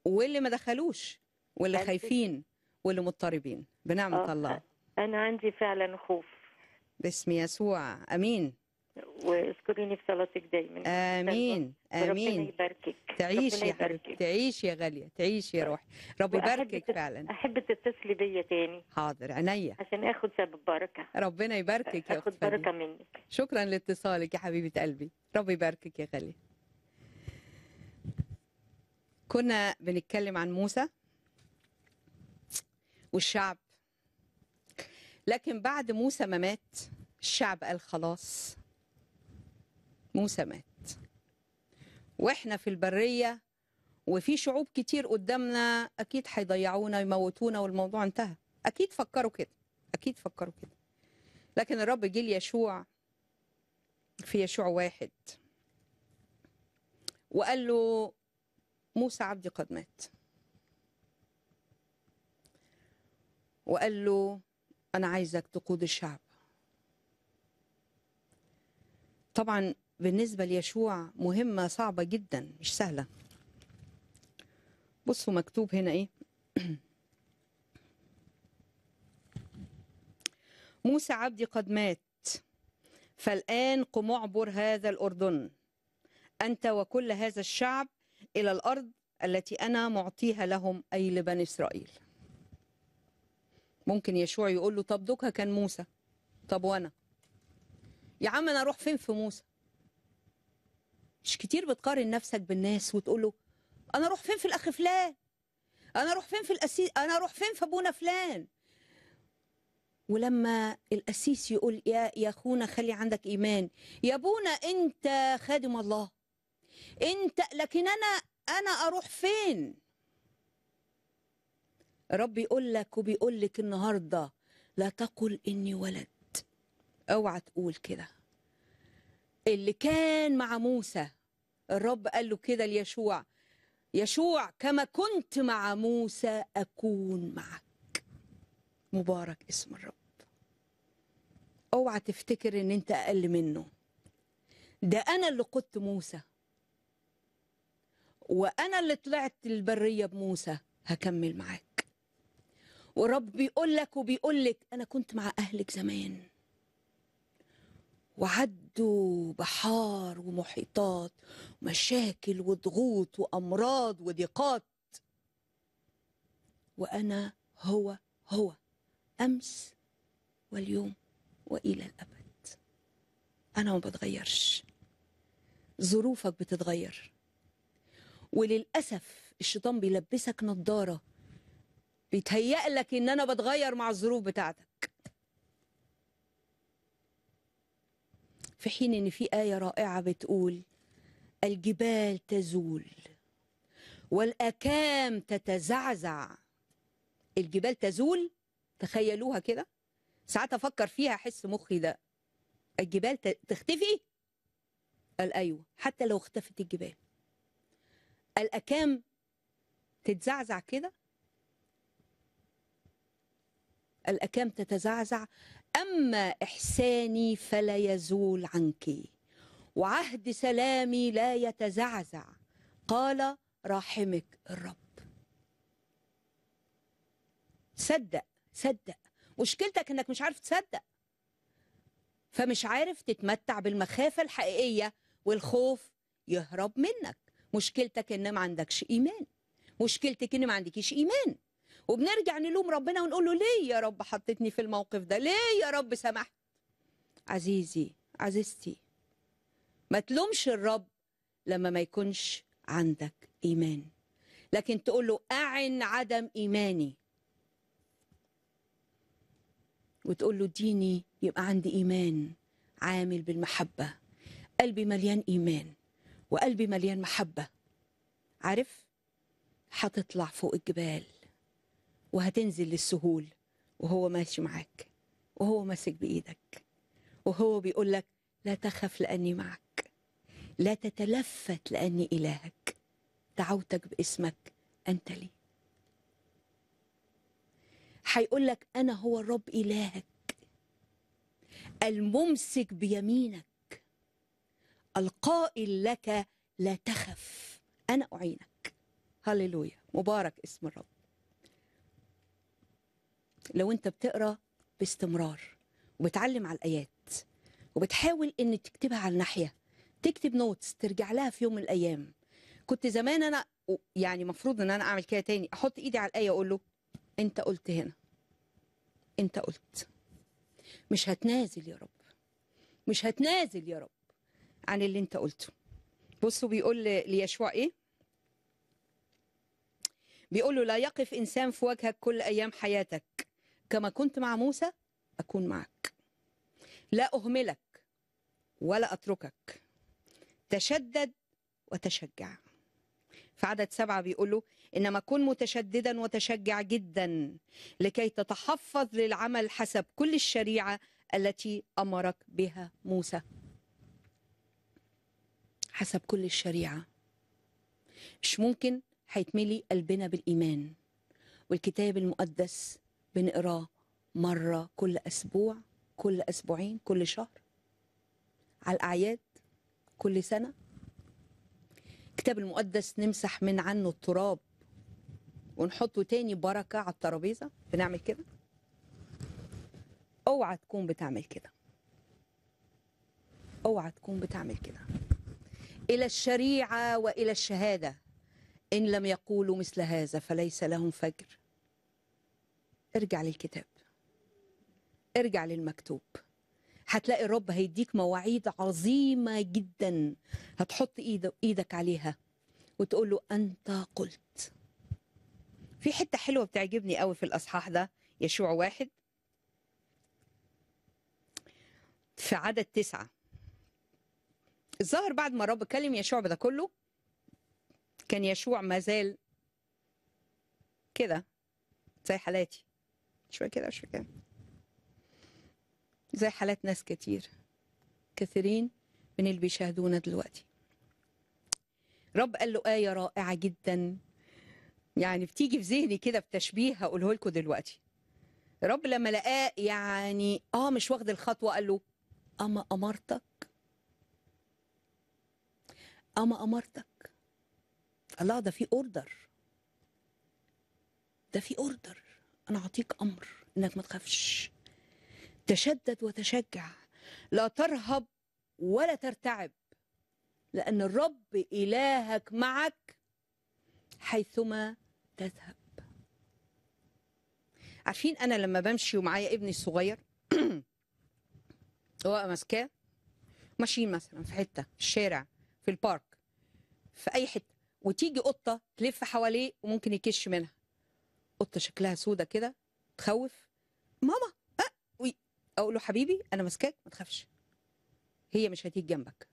واللي ما دخلوش واللي خايفين واللي مضطربين بنعمة آه، الله آه، أنا عندي فعلا خوف باسم يسوع أمين واذكريني في صلاتك دايما امين امين ربنا يباركك تعيشي يا حبيبتي تعيشي يا غاليه تعيشي يا روحي ربنا يباركك فعلا احب تتصلي بيا تاني حاضر عينيا عشان اخد سبب بركه ربنا يباركك يا اخت بركه منك شكرا لاتصالك يا حبيبه قلبي ربنا يباركك يا غاليه كنا بنتكلم عن موسى والشعب لكن بعد موسى ما مات الشعب قال خلاص موسى مات واحنا في البريه وفي شعوب كتير قدامنا اكيد هيضيعونا يموتونا والموضوع انتهى اكيد فكروا كده اكيد فكروا كده لكن الرب جه ليشوع في يشوع واحد وقال له موسى عبدي قد مات وقال له أنا عايزك تقود الشعب طبعا بالنسبة ليشوع مهمة صعبة جدا مش سهلة بصوا مكتوب هنا ايه موسى عبدي قد مات فالآن قم اعبر هذا الأردن أنت وكل هذا الشعب إلى الأرض التي أنا معطيها لهم أي لبني إسرائيل ممكن يشوع يقول له طب دوكها كان موسى طب وأنا يا عم أنا أروح فين في موسى مش كتير بتقارن نفسك بالناس وتقول له أنا أروح فين في الأخ فلان أنا أروح فين في الأسيس أنا أروح فين في أبونا فلان ولما القسيس يقول يا يا اخونا خلي عندك ايمان يا ابونا انت خادم الله انت لكن انا انا اروح فين رب يقول لك وبيقول لك النهارده لا تقل اني ولد اوعى تقول كده اللي كان مع موسى الرب قال له كده ليشوع يشوع كما كنت مع موسى اكون معك مبارك اسم الرب اوعى تفتكر ان انت اقل منه ده انا اللي قدت موسى وانا اللي طلعت البريه بموسى هكمل معاك ورب بيقول لك وبيقول لك انا كنت مع اهلك زمان وعدوا بحار ومحيطات ومشاكل وضغوط وامراض وضيقات وانا هو هو امس واليوم والى الابد انا ما بتغيرش ظروفك بتتغير وللاسف الشيطان بيلبسك نضاره بيتهيأ لك ان انا بتغير مع الظروف بتاعتك في حين ان في ايه رائعه بتقول الجبال تزول والاكام تتزعزع الجبال تزول تخيلوها كده ساعات افكر فيها احس مخي ده الجبال تختفي قال ايوه حتى لو اختفت الجبال الأكام تتزعزع كده الأكام تتزعزع أما إحساني فلا يزول عنك وعهد سلامي لا يتزعزع قال راحمك الرب صدق صدق مشكلتك انك مش عارف تصدق فمش عارف تتمتع بالمخافة الحقيقية والخوف يهرب منك مشكلتك ان ما عندكش ايمان مشكلتك ان ما عندكيش ايمان وبنرجع نلوم ربنا ونقول له ليه يا رب حطيتني في الموقف ده ليه يا رب سمحت عزيزي عزيزتي ما تلومش الرب لما ما يكونش عندك ايمان لكن تقول له اعن عدم ايماني وتقول له اديني يبقى عندي ايمان عامل بالمحبه قلبي مليان ايمان وقلبي مليان محبة عارف هتطلع فوق الجبال وهتنزل للسهول وهو ماشي معاك وهو ماسك بإيدك وهو بيقول لك لا تخف لأني معك لا تتلفت لأني إلهك دعوتك باسمك أنت لي هيقول لك أنا هو الرب إلهك الممسك بيمينك القائل لك لا تخف أنا أعينك هللويا مبارك اسم الرب لو أنت بتقرأ باستمرار وبتعلم على الآيات وبتحاول إن تكتبها على الناحية تكتب نوتس ترجع لها في يوم من الأيام كنت زمان أنا يعني مفروض إن أنا أعمل كده تاني أحط إيدي على الآية أقول له أنت قلت هنا أنت قلت مش هتنازل يا رب مش هتنازل يا رب عن اللي انت قلته بصوا بيقول ليشوع ايه بيقول له لا يقف انسان في وجهك كل ايام حياتك كما كنت مع موسى اكون معك لا اهملك ولا اتركك تشدد وتشجع في عدد سبعة بيقول له إنما كن متشددا وتشجع جدا لكي تتحفظ للعمل حسب كل الشريعة التي أمرك بها موسى حسب كل الشريعة مش ممكن هيتملي قلبنا بالإيمان والكتاب المقدس بنقراه مرة كل أسبوع كل أسبوعين كل شهر على الأعياد كل سنة الكتاب المقدس نمسح من عنه التراب ونحطه تاني بركة على الترابيزة بنعمل كده اوعى تكون بتعمل كده اوعى تكون بتعمل كده إلى الشريعة وإلى الشهادة إن لم يقولوا مثل هذا فليس لهم فجر ارجع للكتاب ارجع للمكتوب هتلاقي الرب هيديك مواعيد عظيمة جدا هتحط إيدك عليها وتقول له أنت قلت في حتة حلوة بتعجبني قوي في الأصحاح ده يشوع واحد في عدد تسعة الظاهر بعد ما الرب كلم يشوع بده كله كان يشوع ما زال كده زي حالاتي شوية كده شوية كده زي حالات ناس كتير كثيرين من اللي بيشاهدونا دلوقتي رب قال له آية رائعة جدا يعني بتيجي في ذهني كده بتشبيه هقوله لكم دلوقتي رب لما لقاه يعني اه مش واخد الخطوة قال له أما أمرتك أما أمرتك الله ده في أوردر ده في أوردر أنا أعطيك أمر إنك ما تخافش تشدد وتشجع لا ترهب ولا ترتعب لأن الرب إلهك معك حيثما تذهب عارفين أنا لما بمشي ومعايا ابني الصغير هو ماسكاه ماشيين مثلا في حتة الشارع في البارك في اي حته وتيجي قطه تلف حواليه وممكن يكش منها قطه شكلها سودة كده تخوف ماما أه. اقول له حبيبي انا ماسكاك ما تخافش هي مش هتيجي جنبك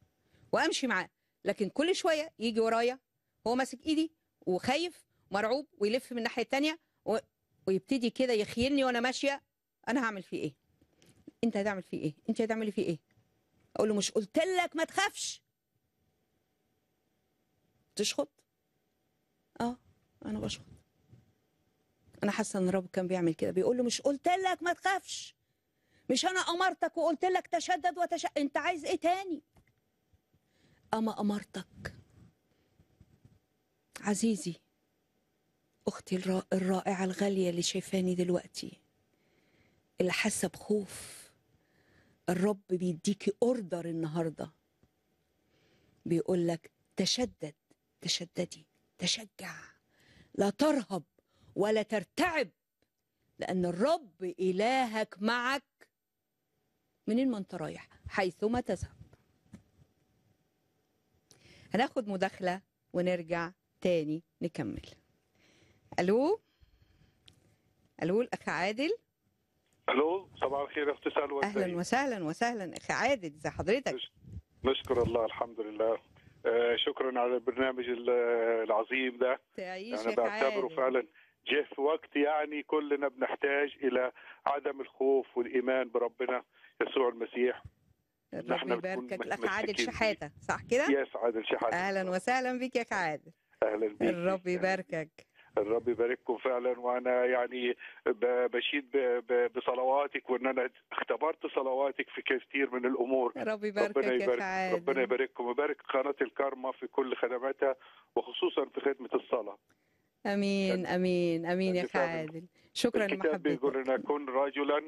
وامشي معاه لكن كل شويه يجي ورايا هو ماسك ايدي وخايف مرعوب ويلف من الناحيه الثانيه و... ويبتدي كده يخيلني وانا ماشيه انا هعمل فيه ايه انت هتعمل فيه ايه انت هتعملي فيه ايه اقول له مش قلت لك ما تخافش تشخط اه انا بشخط انا حاسه ان الرب كان بيعمل كده بيقول له مش قلت لك ما تخافش مش انا امرتك وقلت لك تشدد وتش انت عايز ايه تاني اما امرتك عزيزي اختي الرائعه الغاليه اللي شايفاني دلوقتي اللي حاسه بخوف الرب بيديكي اوردر النهارده بيقول لك تشدد تشددي تشجع لا ترهب ولا ترتعب لأن الرب إلهك معك منين ما أنت رايح حيثما تذهب هناخد مداخلة ونرجع تاني نكمل ألو ألو الأخ عادل ألو صباح الخير يا أختي سلوى أهلا وسهلا وسهلا أخ عادل إزي حضرتك نشكر الله الحمد لله آه، شكرا على البرنامج العظيم ده انا بعتبره فعلا جه في وقت يعني كلنا بنحتاج الى عدم الخوف والايمان بربنا يسوع المسيح ربنا يباركك الاخ عادل شحاته صح كده؟ يس عادل شحاته اهلا وسهلا بك يا اخ عادل اهلا بك الرب يباركك الرب يبارككم فعلا وانا يعني بشيد بصلواتك وان انا اختبرت صلواتك في كثير من الامور رب يبارك ربنا يبارك يا ربنا يبارككم ويبارك قناه الكارما في كل خدماتها وخصوصا في خدمه الصلاه امين امين امين يا خالد شكرا لحضرتك الكتاب بيقول ان اكون رجلا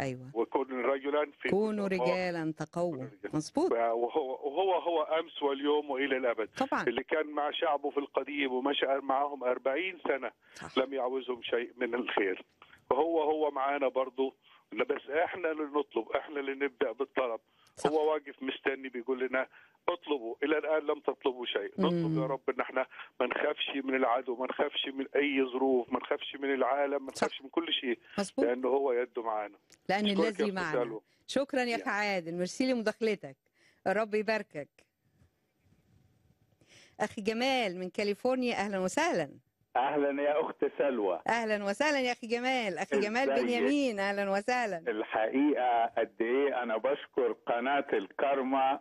ايوه وكون رجلا في كونوا رجالا تقووا مظبوط وهو وهو هو امس واليوم والى الابد طبعا اللي كان مع شعبه في القديم ومشى معهم 40 سنه صح. لم يعوزهم شيء من الخير وهو هو معانا برضه بس احنا اللي نطلب احنا اللي نبدا بالطلب صح. هو واقف مستني بيقول لنا اطلبوا الى الان لم تطلبوا شيء نطلب يا رب ان احنا ما نخافش من العدو ما نخافش من اي ظروف ما نخافش من العالم ما نخافش من كل شيء مزبوط. لانه هو يده معانا لان الذي معنا شكرا يا عادل ميرسي لمداخلتك الرب يباركك اخي جمال من كاليفورنيا اهلا وسهلا اهلا يا اخت سلوى اهلا وسهلا يا اخي جمال اخي جمال بنيامين اهلا وسهلا الحقيقه قد ايه انا بشكر قناه الكارما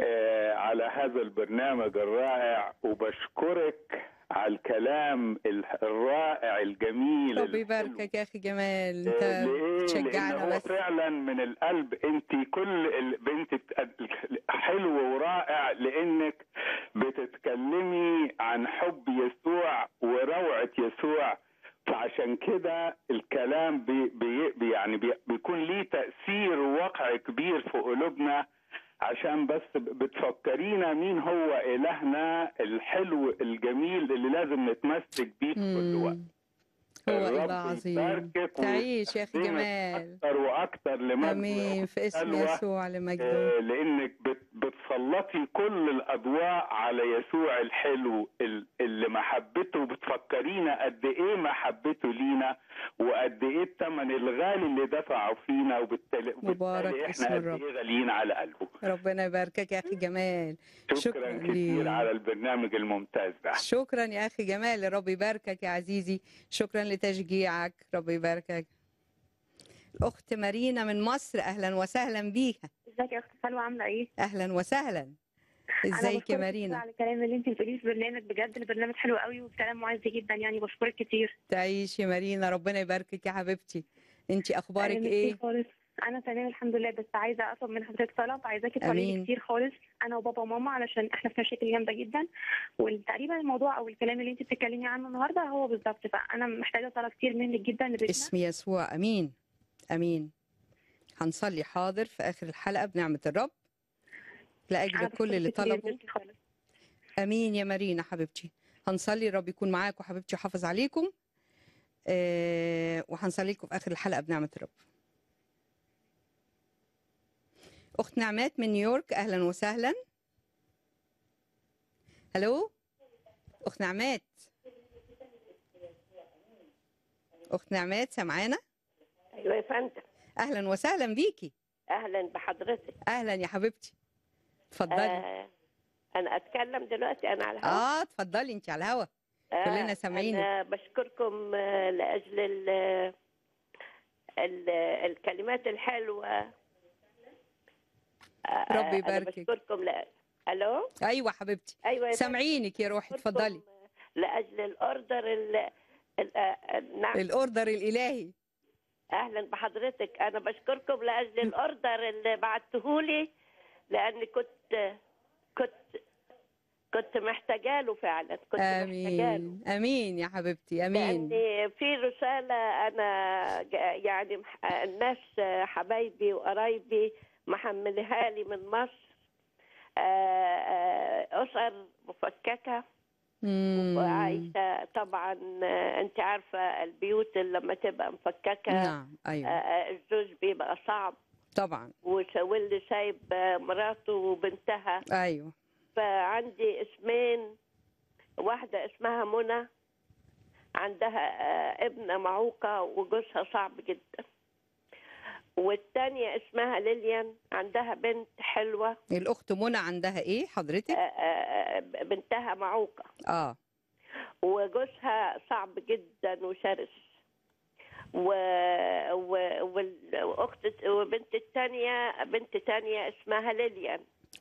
آه، على هذا البرنامج الرائع وبشكرك على الكلام الرائع الجميل ربي يباركك يا اخي جمال آه، انت بتشجعنا بس فعلا من القلب انت كل البنت حلو ورائع لانك بتتكلمي عن حب يسوع وروعه يسوع فعشان كده الكلام بي بي يعني بي بيكون ليه تاثير ووقع كبير في قلوبنا عشان بس بتفكرينا مين هو إلهنا الحلو الجميل اللي لازم نتمسك بيه في كل وقت هو الله عظيم تعيش يا أخي جمال أكتر وأكتر لمجد أمين في اسم يسوع لمجده آه، لأنك بتسلطي كل الأضواء على يسوع الحلو اللي محبته بتفكرينا قد إيه محبته لينا وقد إيه الثمن الغالي اللي دفعه فينا وبالتالي مبارك إحنا قد إيه غاليين على قلبه ربنا يباركك يا أخي جمال شكرا, شكرا كتير لي. على البرنامج الممتاز ده شكرا يا أخي جمال رب يباركك يا عزيزي شكرا لتشجيعك ربي يباركك الاخت مارينا من مصر اهلا وسهلا بيها ازيك يا اخت سلوى عامله ايه اهلا وسهلا ازيك يا مارينا على الكلام اللي انت بتقوليه في البرنامج بجد البرنامج حلو قوي وكلام معز جدا يعني بشكرك كتير تعيشي يا مارينا ربنا يباركك يا حبيبتي انت اخبارك ايه خالص انا تمام الحمد لله بس عايزه اطلب من حضرتك طلب عايزاكي تقولي كتير خالص انا وبابا وماما علشان احنا في مشاكل جامده جدا وتقريبا الموضوع او الكلام اللي انت بتتكلمي عنه النهارده هو بالظبط فانا محتاجه طلب كتير منك جدا لبيتنا اسم يسوع امين امين هنصلي حاضر في اخر الحلقه بنعمه الرب لاجل كل اللي طلبوا امين يا مارينا حبيبتي هنصلي الرب يكون معاكم حبيبتي وحافظ عليكم أه وهنصلي لكم في اخر الحلقه بنعمه الرب اخت نعمات من نيويورك اهلا وسهلا الو اخت نعمات اخت نعمات سامعانا ايوه يا فندم اهلا وسهلا بيكي اهلا بحضرتك اهلا يا حبيبتي اتفضلي آه انا اتكلم دلوقتي انا على الهوا اه اتفضلي انت على الهوا آه كلنا سامعينك انا بشكركم آه، لاجل ال آه، ال آه، الكلمات الحلوه آه، ربي يباركك بشكركم ل... الو ايوه حبيبتي ايوه سامعينك يا روحي اتفضلي لاجل الاوردر ال... ال... آه، نعم الاوردر الالهي اهلا بحضرتك انا بشكركم لاجل الاوردر اللي بعتهولي لاني كنت كنت كنت محتاجه له فعلا كنت امين محتاجاله. امين يا حبيبتي امين لأني في رساله انا يعني الناس حبايبي وقرايبي محملها لي من مصر آه، آه، أسر مفككة وعايشة طبعا آه، أنت عارفة البيوت لما تبقى مفككة نعم أيوة. الزوج بيبقى صعب طبعا واللي سايب مراته وبنتها أيوة فعندي اسمين واحدة اسمها منى عندها ابنة معوقة وجوزها صعب جدا والثانية اسمها ليليان عندها بنت حلوة الأخت منى عندها إيه حضرتك؟ آه، آه، آه، بنتها معوقة آه وجوزها صعب جدا وشرس و... و... والاخت وبنت الثانيه بنت ثانيه اسمها ليليان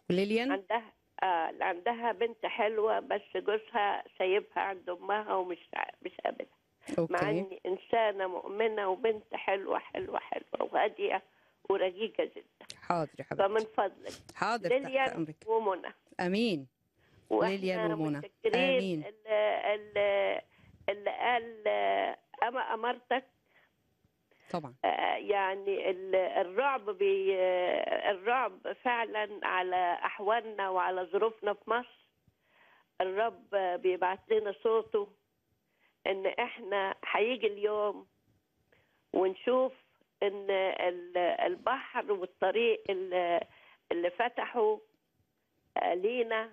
ليليان عندها آه عندها بنت حلوه بس جوزها سايبها عند امها ومش مش قابلها أوكي. مع اني انسانه مؤمنه وبنت حلوه حلوه حلوه وهاديه ورقيقه جدا حاضر يا حبيبتي فمن فضلك حاضر تحت ومنى امين ليليان ومنى امين اللي, اللي قال اما امرتك طبعا آه، يعني الرعب بي الرعب فعلا على احوالنا وعلى ظروفنا في مصر الرب بيبعت لنا صوته ان احنا هيجي اليوم ونشوف ان البحر والطريق اللي فتحوا آه، لينا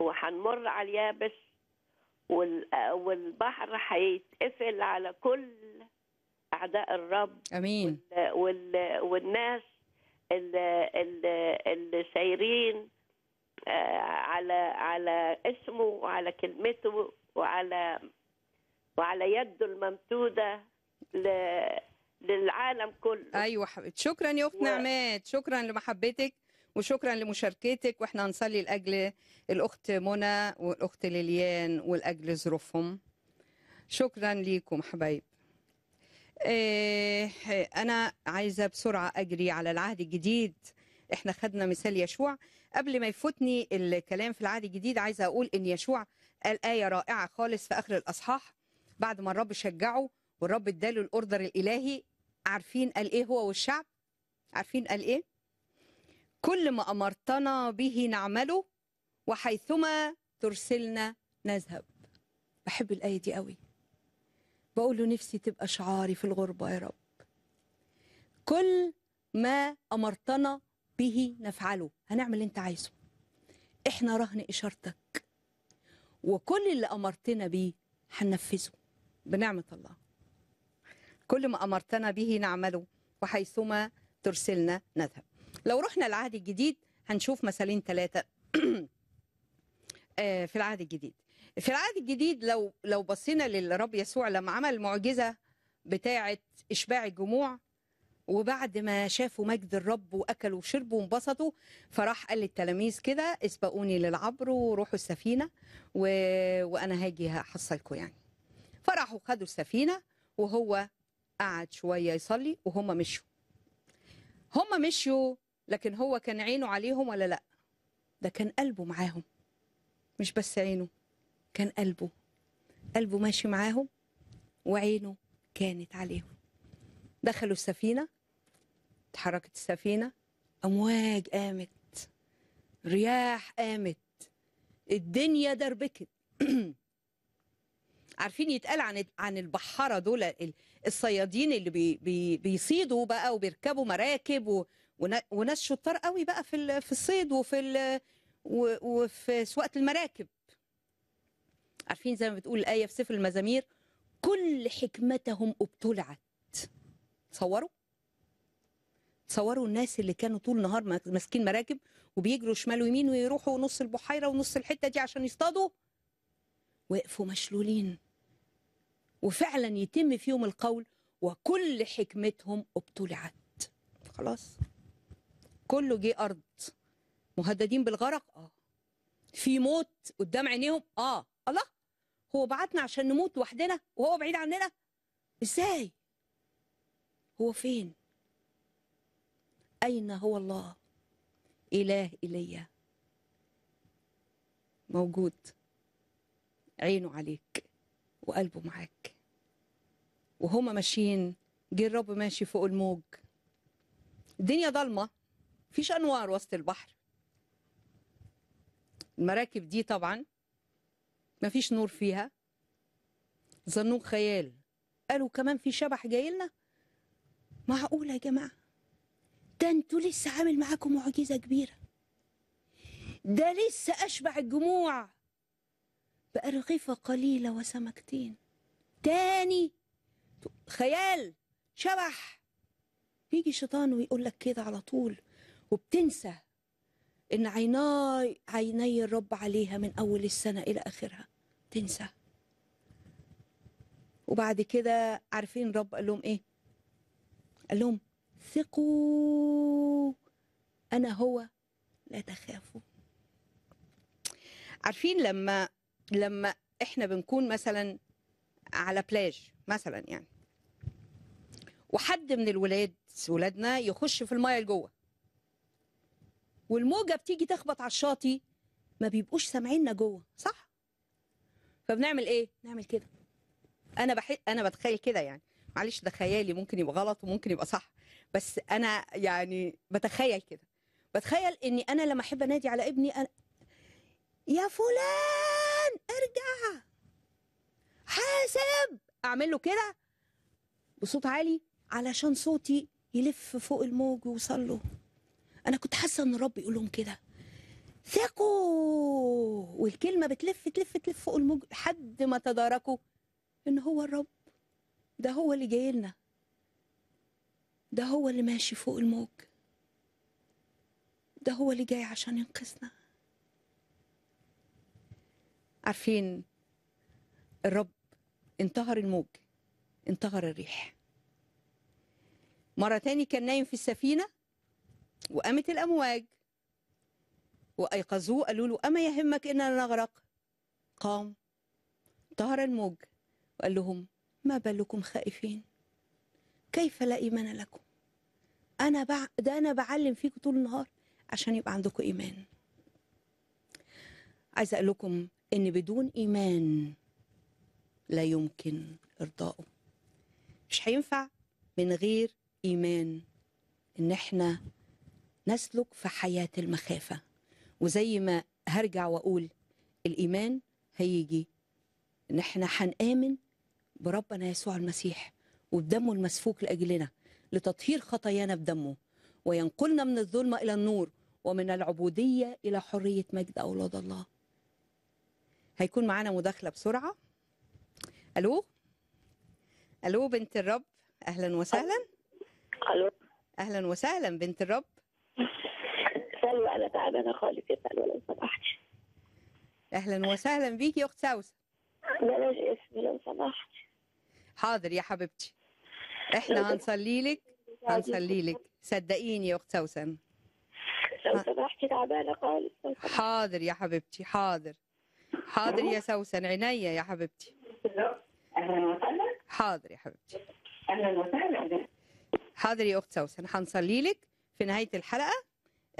وهنمر على اليابس آه، والبحر هيتقفل على كل اعداء الرب امين والناس اللي, اللي سايرين آه، على على اسمه وعلى كلمته وعلى وعلى يده الممدودة ل... للعالم كله أيوة حبيبتي شكرا يا أخت نعمات شكرا لمحبتك وشكرا لمشاركتك واحنا هنصلي لاجل الاخت منى والاخت ليليان ولاجل ظروفهم شكرا ليكم حبايب إيه انا عايزه بسرعه اجري على العهد الجديد احنا خدنا مثال يشوع قبل ما يفوتني الكلام في العهد الجديد عايزه اقول ان يشوع قال ايه رائعه خالص في اخر الاصحاح بعد ما الرب شجعه والرب اداله الاوردر الالهي عارفين قال ايه هو والشعب عارفين قال ايه كل ما امرتنا به نعمله وحيثما ترسلنا نذهب بحب الايه دي قوي بقول له نفسي تبقى شعاري في الغربه يا رب كل ما امرتنا به نفعله هنعمل اللي انت عايزه احنا رهن اشارتك وكل اللي امرتنا به هننفذه بنعمة الله كل ما أمرتنا به نعمله وحيثما ترسلنا نذهب لو رحنا العهد الجديد هنشوف مثلين ثلاثة آه، في العهد الجديد في العهد الجديد لو لو بصينا للرب يسوع لما عمل المعجزة بتاعة إشباع الجموع وبعد ما شافوا مجد الرب واكلوا وشربوا وانبسطوا فراح قال للتلاميذ كده اسبقوني للعبر وروحوا السفينه و... وانا هاجي هحصلكم يعني فراحوا خدوا السفينه وهو قعد شويه يصلي وهم مشوا هم مشوا لكن هو كان عينه عليهم ولا لا ده كان قلبه معاهم مش بس عينه كان قلبه قلبه ماشي معاهم وعينه كانت عليهم دخلوا السفينه اتحركت السفينه امواج قامت رياح قامت الدنيا دربكت عارفين يتقال عن عن البحاره دول الصيادين اللي بي بي بيصيدوا بقى وبيركبوا مراكب وناس شطار قوي بقى في في الصيد وفي وفي سواقه المراكب عارفين زي ما بتقول الايه في سفر المزامير كل حكمتهم ابتلعت تصوروا تصوروا الناس اللي كانوا طول النهار ماسكين مراكب وبيجروا شمال ويمين ويروحوا نص البحيره ونص الحته دي عشان يصطادوا وقفوا مشلولين وفعلا يتم فيهم القول وكل حكمتهم ابتلعت خلاص كله جه ارض مهددين بالغرق اه في موت قدام عينيهم اه الله هو بعتنا عشان نموت وحدنا وهو بعيد عننا ازاي هو فين اين هو الله اله إلي موجود عينه عليك وقلبه معاك وهما ماشيين جه الرب ماشي فوق الموج الدنيا ضلمه مفيش انوار وسط البحر المراكب دي طبعا مفيش نور فيها ظنوه خيال قالوا كمان في شبح جاي لنا معقوله يا جماعه ده انتوا لسه عامل معاكم معجزه كبيره ده لسه اشبع الجموع بأرغفة قليلة وسمكتين تاني خيال شبح بيجي شيطان ويقول لك كده على طول وبتنسى ان عيناي عيني الرب عليها من اول السنه الى اخرها تنسى وبعد كده عارفين الرب قال لهم ايه قال لهم ثقوا انا هو لا تخافوا عارفين لما لما احنا بنكون مثلا على بلاج مثلا يعني وحد من الولاد ولادنا يخش في المايه لجوه والموجه بتيجي تخبط على الشاطئ ما بيبقوش سامعيننا جوه صح فبنعمل ايه نعمل كده انا بح... انا بتخيل كده يعني معلش ده خيالي ممكن يبقى غلط وممكن يبقى صح بس انا يعني بتخيل كده بتخيل اني انا لما احب انادي على ابني أنا... يا فلان ارجع حاسب اعمل له كده بصوت عالي علشان صوتي يلف فوق الموج ويوصل له انا كنت حاسه ان الرب يقول لهم كده ثقوا والكلمه بتلف تلف تلف فوق الموج لحد ما تداركوا ان هو الرب ده هو اللي جاي لنا ده هو اللي ماشي فوق الموج ده هو اللي جاي عشان ينقذنا عارفين الرب انتهر الموج انتهر الريح مرة تاني كان نايم في السفينة وقامت الأمواج وأيقظوه قالوا له أما يهمك إننا نغرق قام انتهر الموج وقال لهم ما بالكم خائفين كيف لا إيمان لكم أنا بع... ده أنا بعلم فيكم طول النهار عشان يبقى عندكم إيمان عايزة أقول لكم ان بدون ايمان لا يمكن ارضائه مش هينفع من غير ايمان ان احنا نسلك في حياه المخافه وزي ما هرجع واقول الايمان هيجي ان احنا هنامن بربنا يسوع المسيح وبدمه المسفوك لاجلنا لتطهير خطايانا بدمه وينقلنا من الظلمه الى النور ومن العبوديه الى حريه مجد اولاد الله هيكون معانا مداخله بسرعه الو الو بنت الرب اهلا وسهلا الو اهلا وسهلا بنت الرب سلوى انا تعبانه خالص يا سلوى لو سمحتي اهلا وسهلا بيكي يا اخت سوسه بلاش اسمي لو سمحتي حاضر يا حبيبتي احنا هنصلي لك هنصلي لك صدقيني يا اخت سوسن لو سمحتي تعبانه خالص حاضر يا حبيبتي حاضر حاضر يا سوسن عينيا يا حبيبتي اهلا وسهلا حاضر يا حبيبتي اهلا وسهلا حاضر يا اخت سوسن هنصلي لك في نهايه الحلقه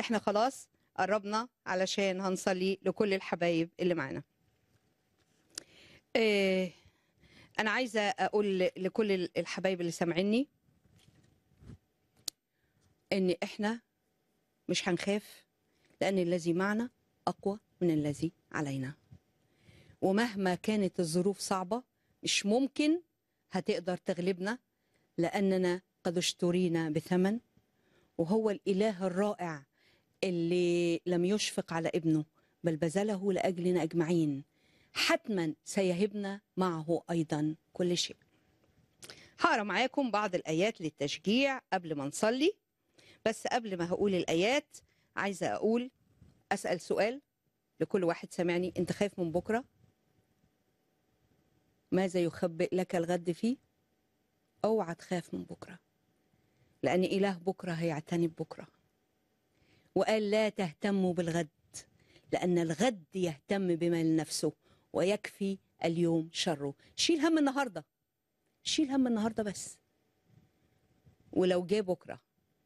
احنا خلاص قربنا علشان هنصلي لكل الحبايب اللي معانا إيه انا عايزه اقول لكل الحبايب اللي سامعيني ان احنا مش هنخاف لان الذي معنا اقوى من الذي علينا ومهما كانت الظروف صعبة مش ممكن هتقدر تغلبنا لأننا قد اشترينا بثمن وهو الإله الرائع اللي لم يشفق على ابنه بل بذله لأجلنا أجمعين حتما سيهبنا معه أيضا كل شيء هقرا معاكم بعض الآيات للتشجيع قبل ما نصلي بس قبل ما هقول الآيات عايزة أقول أسأل سؤال لكل واحد سامعني أنت خايف من بكرة ماذا يخبئ لك الغد فيه اوعى تخاف من بكره لان اله بكره هيعتني ببكره وقال لا تهتموا بالغد لان الغد يهتم بما لنفسه ويكفي اليوم شره شيل هم النهارده شيل هم النهارده بس ولو جه بكره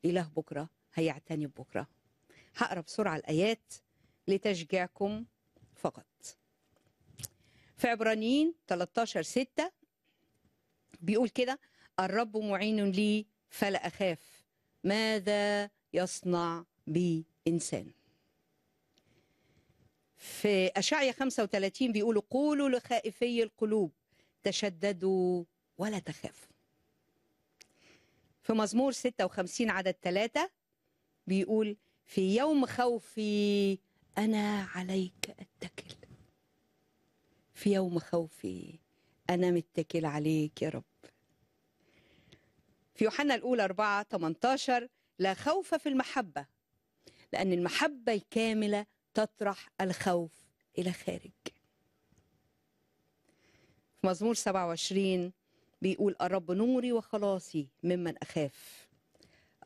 اله بكره هيعتني ببكره هقرا بسرعه الايات لتشجيعكم فقط في عبرانيين 13 6 بيقول كده الرب معين لي فلا أخاف ماذا يصنع بي إنسان في أشعية 35 بيقولوا قولوا لخائفي القلوب تشددوا ولا تخافوا في مزمور 56 عدد 3 بيقول في يوم خوفي أنا عليك أتكل في يوم خوفي أنا متكل عليك يا رب في يوحنا الأولى 4 18 لا خوف في المحبة لأن المحبة الكاملة تطرح الخوف إلى خارج في مزمور 27 بيقول الرب نوري وخلاصي ممن أخاف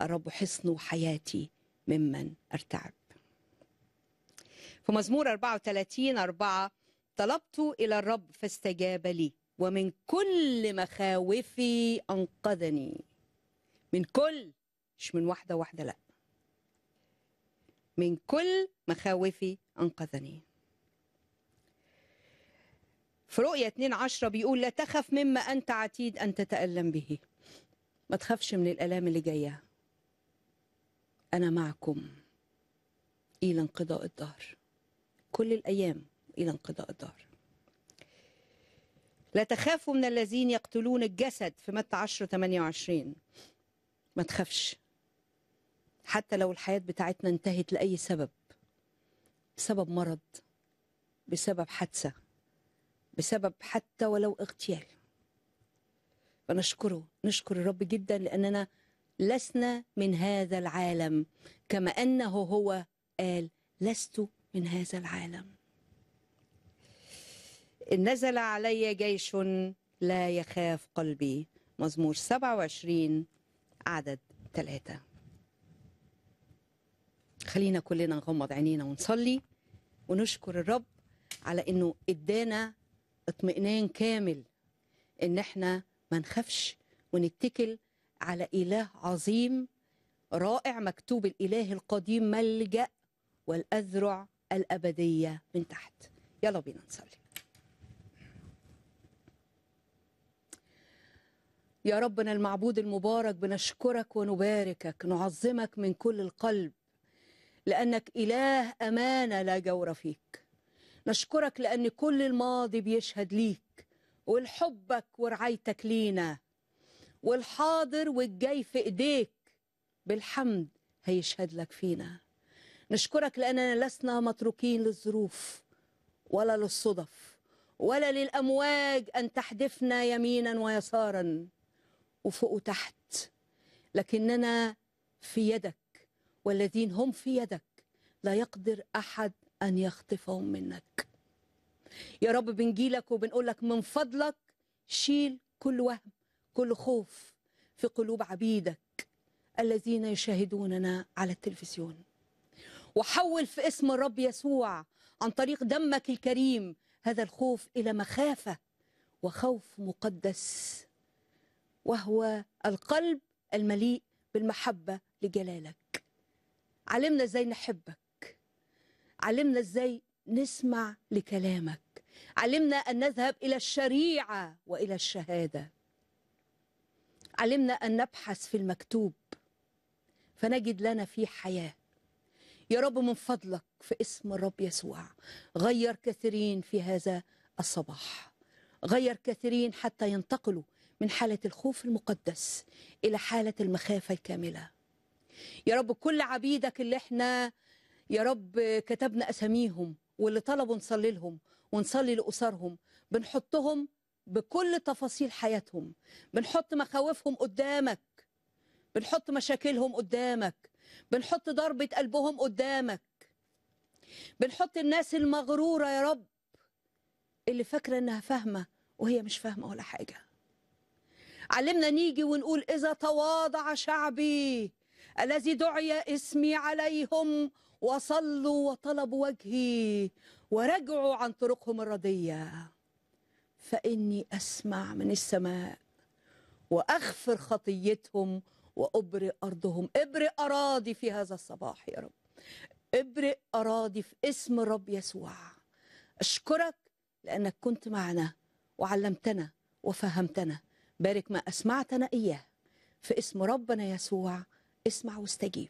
الرب حصن وحياتي ممن أرتعب في مزمور 34 4 طلبت إلى الرب فاستجاب لي ومن كل مخاوفي أنقذني من كل مش من واحدة واحدة لأ من كل مخاوفي أنقذني في رؤية 2 عشرة بيقول لا تخف مما أنت عتيد أن تتألم به ما تخافش من الآلام اللي جاية أنا معكم إلى انقضاء الدهر كل الأيام إلى انقضاء الدهر لا تخافوا من الذين يقتلون الجسد في متى 10 28 ما تخافش حتى لو الحياة بتاعتنا انتهت لأي سبب بسبب مرض بسبب حادثة بسبب حتى ولو اغتيال فنشكره نشكر الرب جدا لأننا لسنا من هذا العالم كما أنه هو قال لست من هذا العالم نزل علي جيش لا يخاف قلبي مزمور 27 عدد ثلاثة خلينا كلنا نغمض عينينا ونصلي ونشكر الرب على انه ادانا اطمئنان كامل ان احنا ما نخافش ونتكل على اله عظيم رائع مكتوب الاله القديم ملجا والاذرع الابديه من تحت يلا بينا نصلي يا ربنا المعبود المبارك بنشكرك ونباركك نعظمك من كل القلب لأنك إله أمانة لا جور فيك نشكرك لأن كل الماضي بيشهد ليك ولحبك ورعايتك لينا والحاضر والجاي في إيديك بالحمد هيشهد لك فينا نشكرك لأننا لسنا متروكين للظروف ولا للصدف ولا للأمواج أن تحدفنا يمينا ويسارا وفوق وتحت لكننا في يدك والذين هم في يدك لا يقدر أحد أن يخطفهم منك يا رب بنجيلك وبنقولك من فضلك شيل كل وهم كل خوف في قلوب عبيدك الذين يشاهدوننا على التلفزيون وحول في اسم الرب يسوع عن طريق دمك الكريم هذا الخوف إلى مخافة وخوف مقدس وهو القلب المليء بالمحبة لجلالك علمنا ازاي نحبك علمنا ازاي نسمع لكلامك علمنا أن نذهب إلى الشريعة وإلى الشهادة علمنا أن نبحث في المكتوب فنجد لنا فيه حياة يا رب من فضلك في اسم الرب يسوع غير كثيرين في هذا الصباح غير كثيرين حتى ينتقلوا من حالة الخوف المقدس إلى حالة المخافة الكاملة يا رب كل عبيدك اللي احنا يا رب كتبنا أساميهم واللي طلبوا نصلي لهم ونصلي لأسرهم بنحطهم بكل تفاصيل حياتهم بنحط مخاوفهم قدامك بنحط مشاكلهم قدامك بنحط ضربة قلبهم قدامك بنحط الناس المغرورة يا رب اللي فاكرة إنها فاهمة وهي مش فاهمة ولا حاجة علمنا نيجي ونقول إذا تواضع شعبي الذي دعي اسمي عليهم وصلوا وطلبوا وجهي ورجعوا عن طرقهم الردية فإني أسمع من السماء وأغفر خطيتهم وأبرئ أرضهم ابرئ أراضي في هذا الصباح يا رب ابرئ أراضي في اسم الرب يسوع أشكرك لأنك كنت معنا وعلمتنا وفهمتنا بارك ما أسمعتنا إياه في اسم ربنا يسوع اسمع واستجيب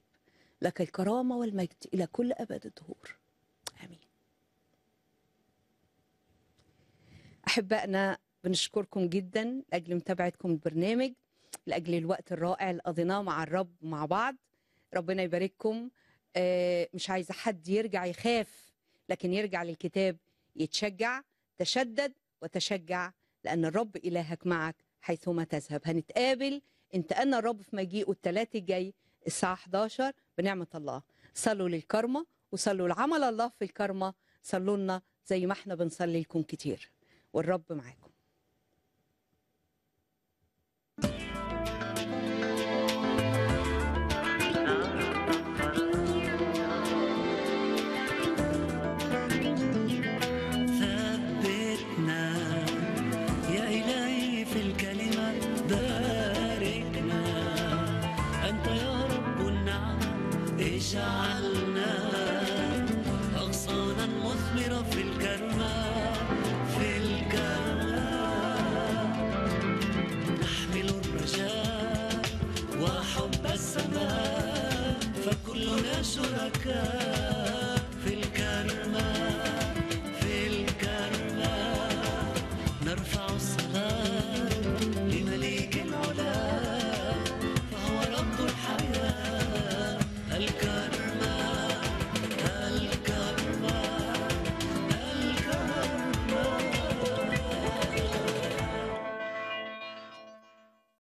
لك الكرامة والمجد إلى كل أبد الدهور آمين أحبائنا بنشكركم جدا لأجل متابعتكم البرنامج لأجل الوقت الرائع اللي قضيناه مع الرب مع بعض ربنا يبارككم آه، مش عايزة حد يرجع يخاف لكن يرجع للكتاب يتشجع تشدد وتشجع لأن الرب إلهك معك حيثما تذهب هنتقابل انتقلنا الرب في مجيئه الثلاثة الجاي الساعة 11 بنعمة الله صلوا للكرمة وصلوا لعمل الله في الكرمة صلوا لنا زي ما احنا بنصلي لكم كتير والرب معاكم Malacca.